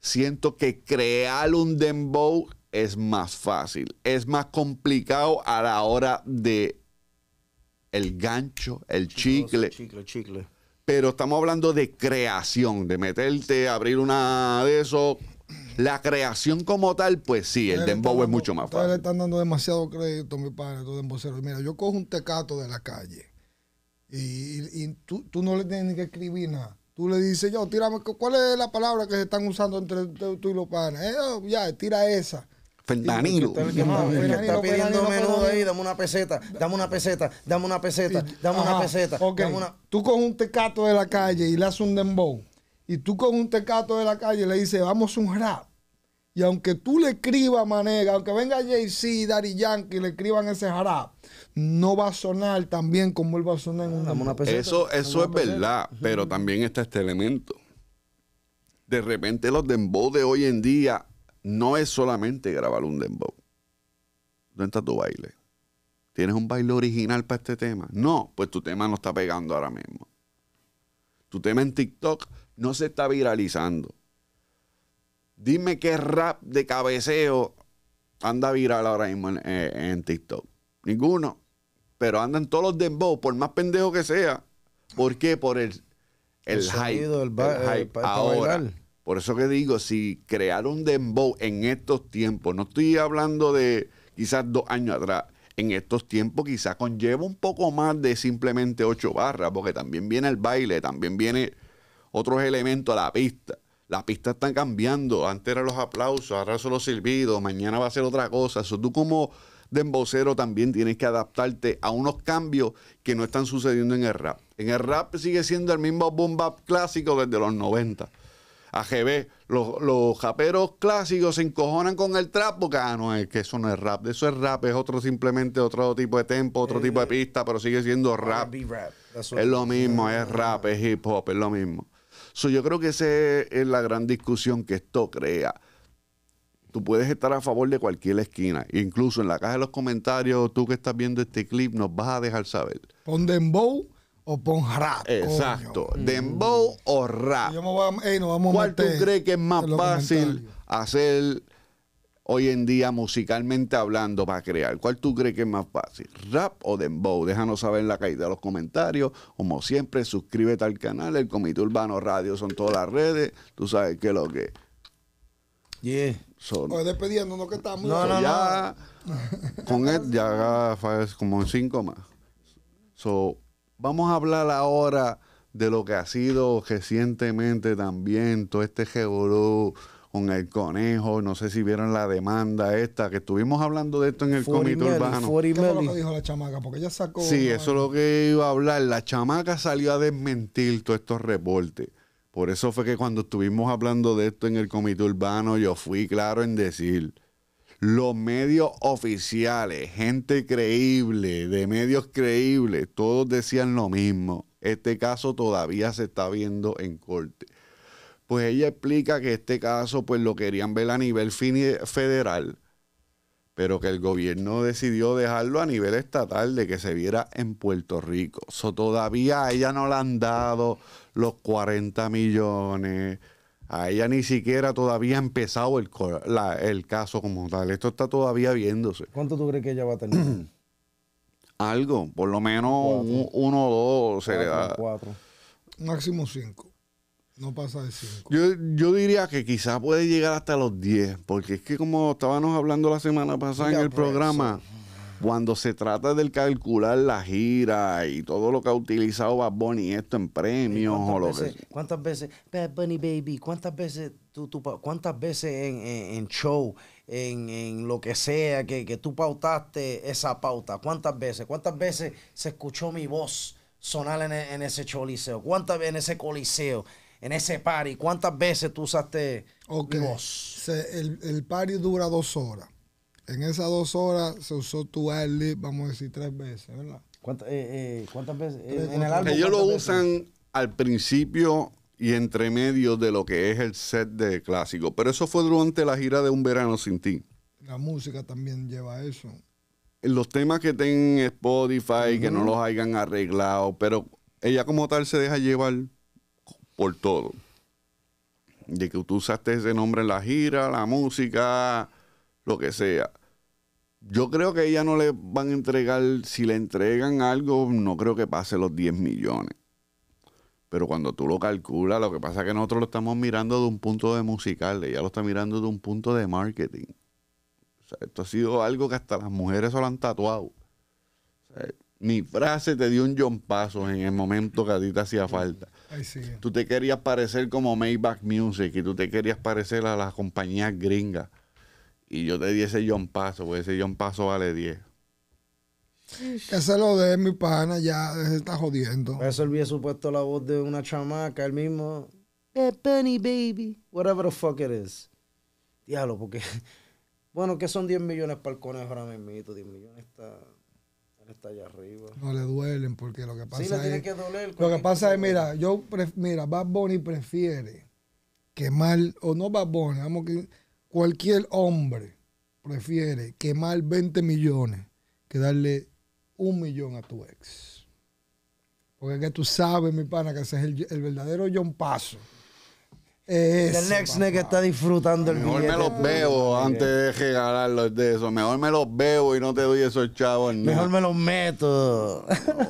siento que crear un dembow es más fácil, es más complicado a la hora de el gancho, el chicle. Chicle, Pero estamos hablando de creación, de meterte, abrir una de eso. La creación como tal, pues sí, el dembow es mucho más fácil. Le están dando demasiado crédito, mi padre, Mira, yo cojo un tecato de la calle y, tú, no le tienes que escribir nada. Tú le dices, yo, tírame, ¿cuál es la palabra que se están usando entre tú y los panes? Eh, oh, ya, tira esa. Fentanilo. Está pidiendo menudo ahí, dame una peseta, dame una peseta, dame una peseta, dame una peseta. Tú con un tecato de la calle y le haces un dembow. Y tú con un tecato de la calle le dices, vamos un rap. Y aunque tú le escribas Manega, aunque venga Jay-Z, Daddy Yankee, le escriban ese jarab, no va a sonar tan bien como él va a sonar en una, Eso, eso es verdad, pero también está este elemento. De repente los dembow de hoy en día no es solamente grabar un dembow. ¿Dónde está tu baile? ¿Tienes un baile original para este tema? No, pues tu tema no está pegando ahora mismo. Tu tema en TikTok no se está viralizando. Dime qué rap de cabeceo anda viral ahora mismo eh, en, TikTok. Ninguno. Pero andan todos los dembow, por más pendejo que sea. ¿Por qué? Por el, el, el hype. Sonido, el eh, hype. ahora. Por eso que digo, si crear un dembow en estos tiempos, no estoy hablando de quizás dos años atrás, en estos tiempos quizás conlleva un poco más de simplemente ocho barras, porque también viene el baile, también viene otros elementos a la pista. La pista está cambiando. Antes eran los aplausos, ahora son los silbidos, mañana va a ser otra cosa. Eso tú como dembocero también tienes que adaptarte a unos cambios que no están sucediendo en el rap. En el rap sigue siendo el mismo boom bap clásico desde los 90. AGB, los, los japeros clásicos se encojonan con el trap porque, ah, no, es que eso no es rap, eso es rap, es otro simplemente otro tipo de tempo, otro eh, tipo de pista, pero sigue siendo rap. Es lo mismo, eh, es rap, es hip hop, es lo mismo yo creo que esa es la gran discusión que esto crea. Tú puedes estar a favor de cualquier esquina. Incluso en la caja de los comentarios, tú que estás viendo este clip, nos vas a dejar saber. Pon Dembow o pon rap. Exacto. Mm. Dembow o rap. Yo me voy a, ¿Cuál tú crees que es más fácil hacer hoy en día musicalmente hablando para crear? ¿Cuál tú crees que es más fácil? ¿Rap o dembow? Déjanos saber en la caída de los comentarios. Como siempre, suscríbete al canal. El Comité Urbano Radio son todas las redes. Tú sabes qué es lo que es. Yeah. Son. que estamos. ya, Con él ya como cinco más. So, vamos a hablar ahora de lo que ha sido recientemente también todo este revolú con el conejo, no sé si vieron la demanda esta, que estuvimos hablando de esto en el comité urbano. lo dijo la chamaca? Porque ella sacó... Sí, eso es lo que iba a hablar. La chamaca salió a desmentir todos estos reportes. Por eso fue que cuando estuvimos hablando de esto en el comité urbano, yo fui claro en decir, los medios oficiales, gente creíble, de medios creíbles, todos decían lo mismo. Este caso todavía se está viendo en corte pues ella explica que este caso pues lo querían ver a nivel federal, pero que el gobierno decidió dejarlo a nivel estatal de que se viera en Puerto Rico. todavía a ella no le han dado los 40 millones, a ella ni siquiera todavía ha empezado el, caso como tal. Esto está todavía viéndose. ¿Cuánto tú crees que ella va a tener? Algo, por lo menos uno o dos se le da. Máximo cinco. No pasa de Yo, diría que quizás puede llegar hasta los 10, porque es que como estábamos hablando la semana pasada en el pues, programa, cuando se trata del calcular la gira y todo lo que ha utilizado Bad Bunny, esto en premios o lo que sea. ¿Cuántas veces, Bad Bunny Baby, cuántas veces, cuántas veces en, show, en, lo que sea, que, que tú pautaste esa pauta? ¿Cuántas veces? ¿Cuántas veces se escuchó mi voz? sonar en, en ese coliseo cuántas veces en ese coliseo, en ese party, ¿cuántas veces tú usaste okay. el, party dura dos horas. En esas dos horas se usó tu ad vamos a decir, tres veces, ¿verdad? Eh, eh, ¿Cuántas veces? Ellos lo usan al principio y entre medio de lo que es el set de clásico. Pero eso fue durante la gira de Un Verano Sin Ti. La música también lleva eso. Los temas que tengan Spotify, que no los hayan arreglado, pero ella como tal se deja llevar por todo. De que tú usaste ese nombre en la gira, la música, lo que sea. Yo creo que ella no le van a entregar, si le entregan algo, no creo que pase los 10 millones. Pero cuando tú lo calculas, lo que pasa es que nosotros lo estamos mirando de un punto de musical, ella lo está mirando de un punto de marketing. esto ha sido algo que hasta las mujeres se han tatuado. Mi frase te dio un John Paso en el momento que a ti te hacía falta. Tú te querías parecer como Maybach Music y tú te querías parecer a las compañías gringas. Y yo te di ese John Paso, porque ese John Paso vale 10. Que se lo dé mi pana, ya se está jodiendo. eso olvidé supuesto la voz de una chamaca, el mismo. Eh, penny bunny baby. Whatever the fuck it is. Diablo, porque. Bueno, que son 10 millones para el conejo ahora mismo. 10 millones está está allá arriba. No le duelen porque lo que pasa Que lo que pasa es, mira, yo mira, Bad Bunny prefiere quemar, o no Bad Bunny, vamos que cualquier hombre prefiere quemar 20 millones que darle un millón a tu ex. Porque que tú sabes, mi pana, que ese es el, el verdadero John Paso. Eh, el next que está disfrutando el el Mejor me los bebo antes de regalarlos de eso. Mejor me los bebo y no te doy esos chavos. Mejor me los meto.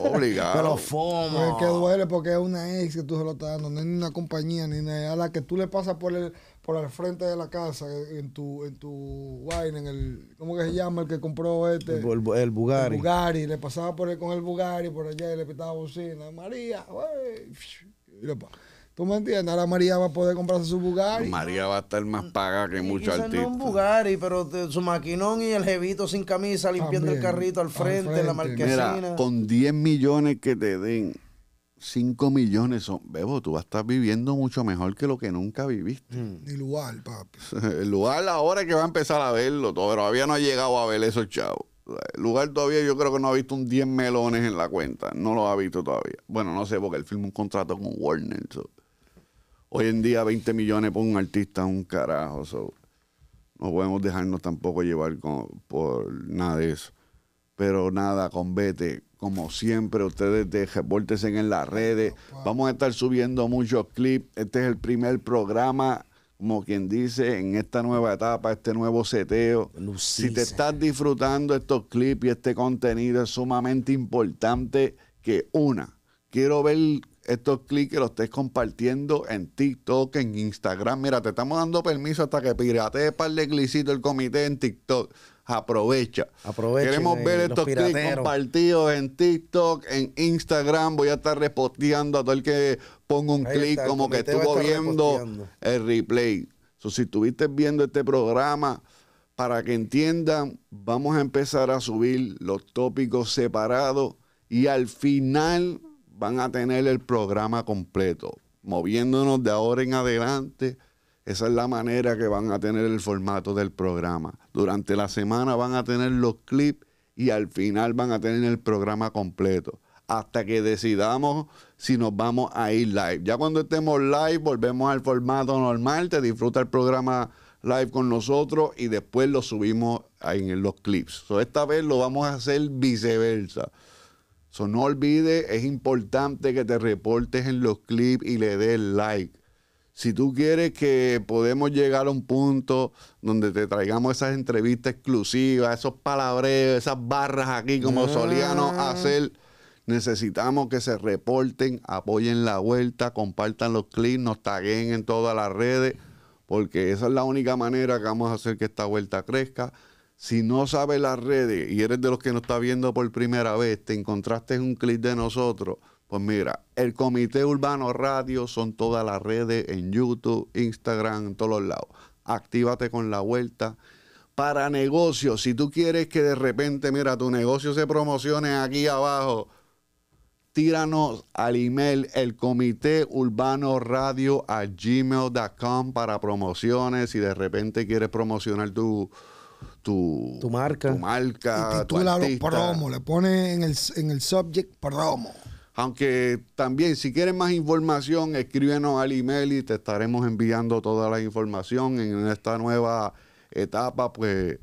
obligado. me los fomo. Es que duele porque es una ex que tú se lo estás dando. No es ni una compañía ni nada. A la que tú le pasas por el por el frente de la casa, en tu, en tu wine, en el, ¿cómo que se llama? El que compró este. El, Bugari. El Bugari, le pasaba por el, con el Bugari por allá y le pitaba bocina. María, Y le pasa. ¿Tú me entiendes? Ahora María va a poder comprarse su Bugari. María va a estar más mm, paga que muchos artistas. No un pero su maquinón y el jevito sin camisa limpiando el carrito al frente, la marquesina. con 10 millones que te den, 5 millones son... Bebo, tú vas a estar viviendo mucho mejor que lo que nunca viviste. Mm. Ni lugar, papi. el lugar ahora es que va a empezar a verlo. pero Todavía no ha llegado a ver esos chavos. El lugar todavía yo creo que no ha visto un 10 melones en la cuenta. No lo ha visto todavía. Bueno, no sé, porque él firma un contrato con Warner. Hoy en día 20 millones por un artista un carajo. No podemos dejarnos tampoco llevar por nada de eso. Pero nada, con como siempre, ustedes dejen, en las redes. Pues. Vamos a estar subiendo muchos clips. Este es el primer programa como quien dice, en esta nueva etapa, este nuevo seteo. Si te estás disfrutando estos clips y este contenido, es sumamente importante que una, quiero ver estos clics que los estés compartiendo en TikTok, en Instagram. Mira, te estamos dando permiso hasta que piratees... para el de el comité en TikTok. Aprovecha. Queremos eh, ver estos clics compartidos en TikTok, en Instagram. Voy a estar reposteando a todo el que ponga un clic como que estuvo viendo el replay. si estuviste viendo este programa, para que entiendan, vamos a empezar a subir los tópicos separados y al final van a tener el programa completo. Moviéndonos de ahora en adelante, esa es la manera que van a tener el formato del programa. Durante la semana van a tener los clips y al final van a tener el programa completo. Hasta que decidamos si nos vamos a ir live. Ya cuando estemos live, volvemos al formato normal, te disfruta el programa live con nosotros y después lo subimos en los clips. esta vez lo vamos a hacer viceversa no olvides, es importante que te reportes en los clips y le des like. Si tú quieres que podemos llegar a un punto donde te traigamos esas entrevistas exclusivas, esos palabreos, esas barras aquí como ah. solíamos hacer, necesitamos que se reporten, apoyen la vuelta, compartan los clips, nos taguen en todas las redes, porque esa es la única manera que vamos a hacer que esta vuelta crezca. Si no sabes las redes y eres de los que nos está viendo por primera vez, te encontraste un clip de nosotros, pues mira, el Comité Urbano Radio son todas las redes en YouTube, Instagram, en todos los lados. Actívate con la vuelta. Para negocios, si tú quieres que de repente, mira, tu negocio se promocione aquí abajo, tíranos al email el comité urbano radio a gmail.com para promociones. Si de repente quieres promocionar tu, tu, marca. Tu marca. Y titula tu los promo, le pone en el, en el subject promo. Aunque también, si quieres más información, escríbenos al email y te estaremos enviando toda la información. En esta nueva etapa, pues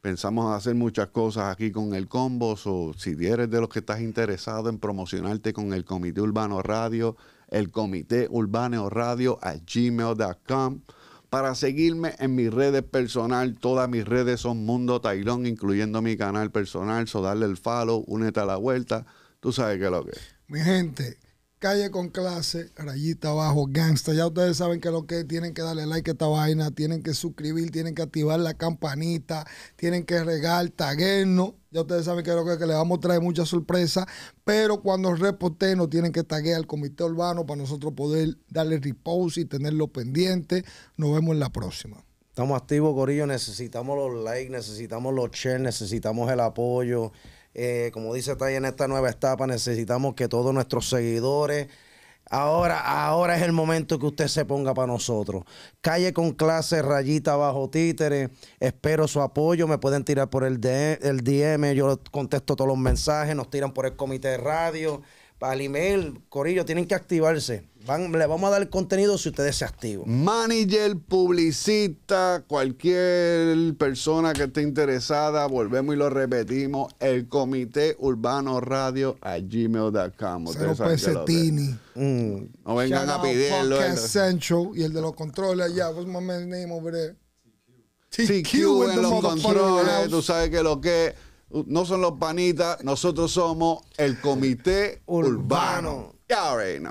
pensamos hacer muchas cosas aquí con el combo. O si eres de los que estás interesado en promocionarte con el Comité Urbano Radio, el Comité Urbano Radio a gmail.com para seguirme en mis redes personal. Todas mis redes son Mundo Tailón, incluyendo mi canal personal. So, darle el follow, únete a la vuelta. Tú sabes qué es lo que es. Mi gente, Calle con clase, rayita abajo, gangsta. Ya ustedes saben que lo que tienen que darle like a esta vaina, tienen que suscribir, tienen que activar la campanita, tienen que regalar taguernos. Ya ustedes saben que lo que, que le vamos a traer mucha sorpresa. Pero cuando reporte nos tienen que taguear al comité urbano para nosotros poder darle repose y tenerlo pendiente. Nos vemos en la próxima. Estamos activos, Gorillo. Necesitamos los likes, necesitamos los shares, necesitamos el apoyo. Eh, como dice Tay en esta nueva etapa, necesitamos que todos nuestros seguidores. Ahora, ahora es el momento que usted se ponga para nosotros. Calle con clase, rayita bajo títere. Espero su apoyo. Me pueden tirar por el el DM. Yo contesto todos los mensajes. Nos tiran por el comité de radio. Palimel, Corillo, tienen que activarse. Van, le vamos a dar el contenido si ustedes se activan. Manager, publicista, cualquier persona que esté interesada, volvemos y lo repetimos. El Comité Urbano Radio a gmail.com. Pesetini. No vengan a pedirlo. y el de los controles allá. What's pues, my name over there? TQ, en, en los controles. Tú sabes que lo que no son los panitas, nosotros somos el comité urbano. Ya, Reina.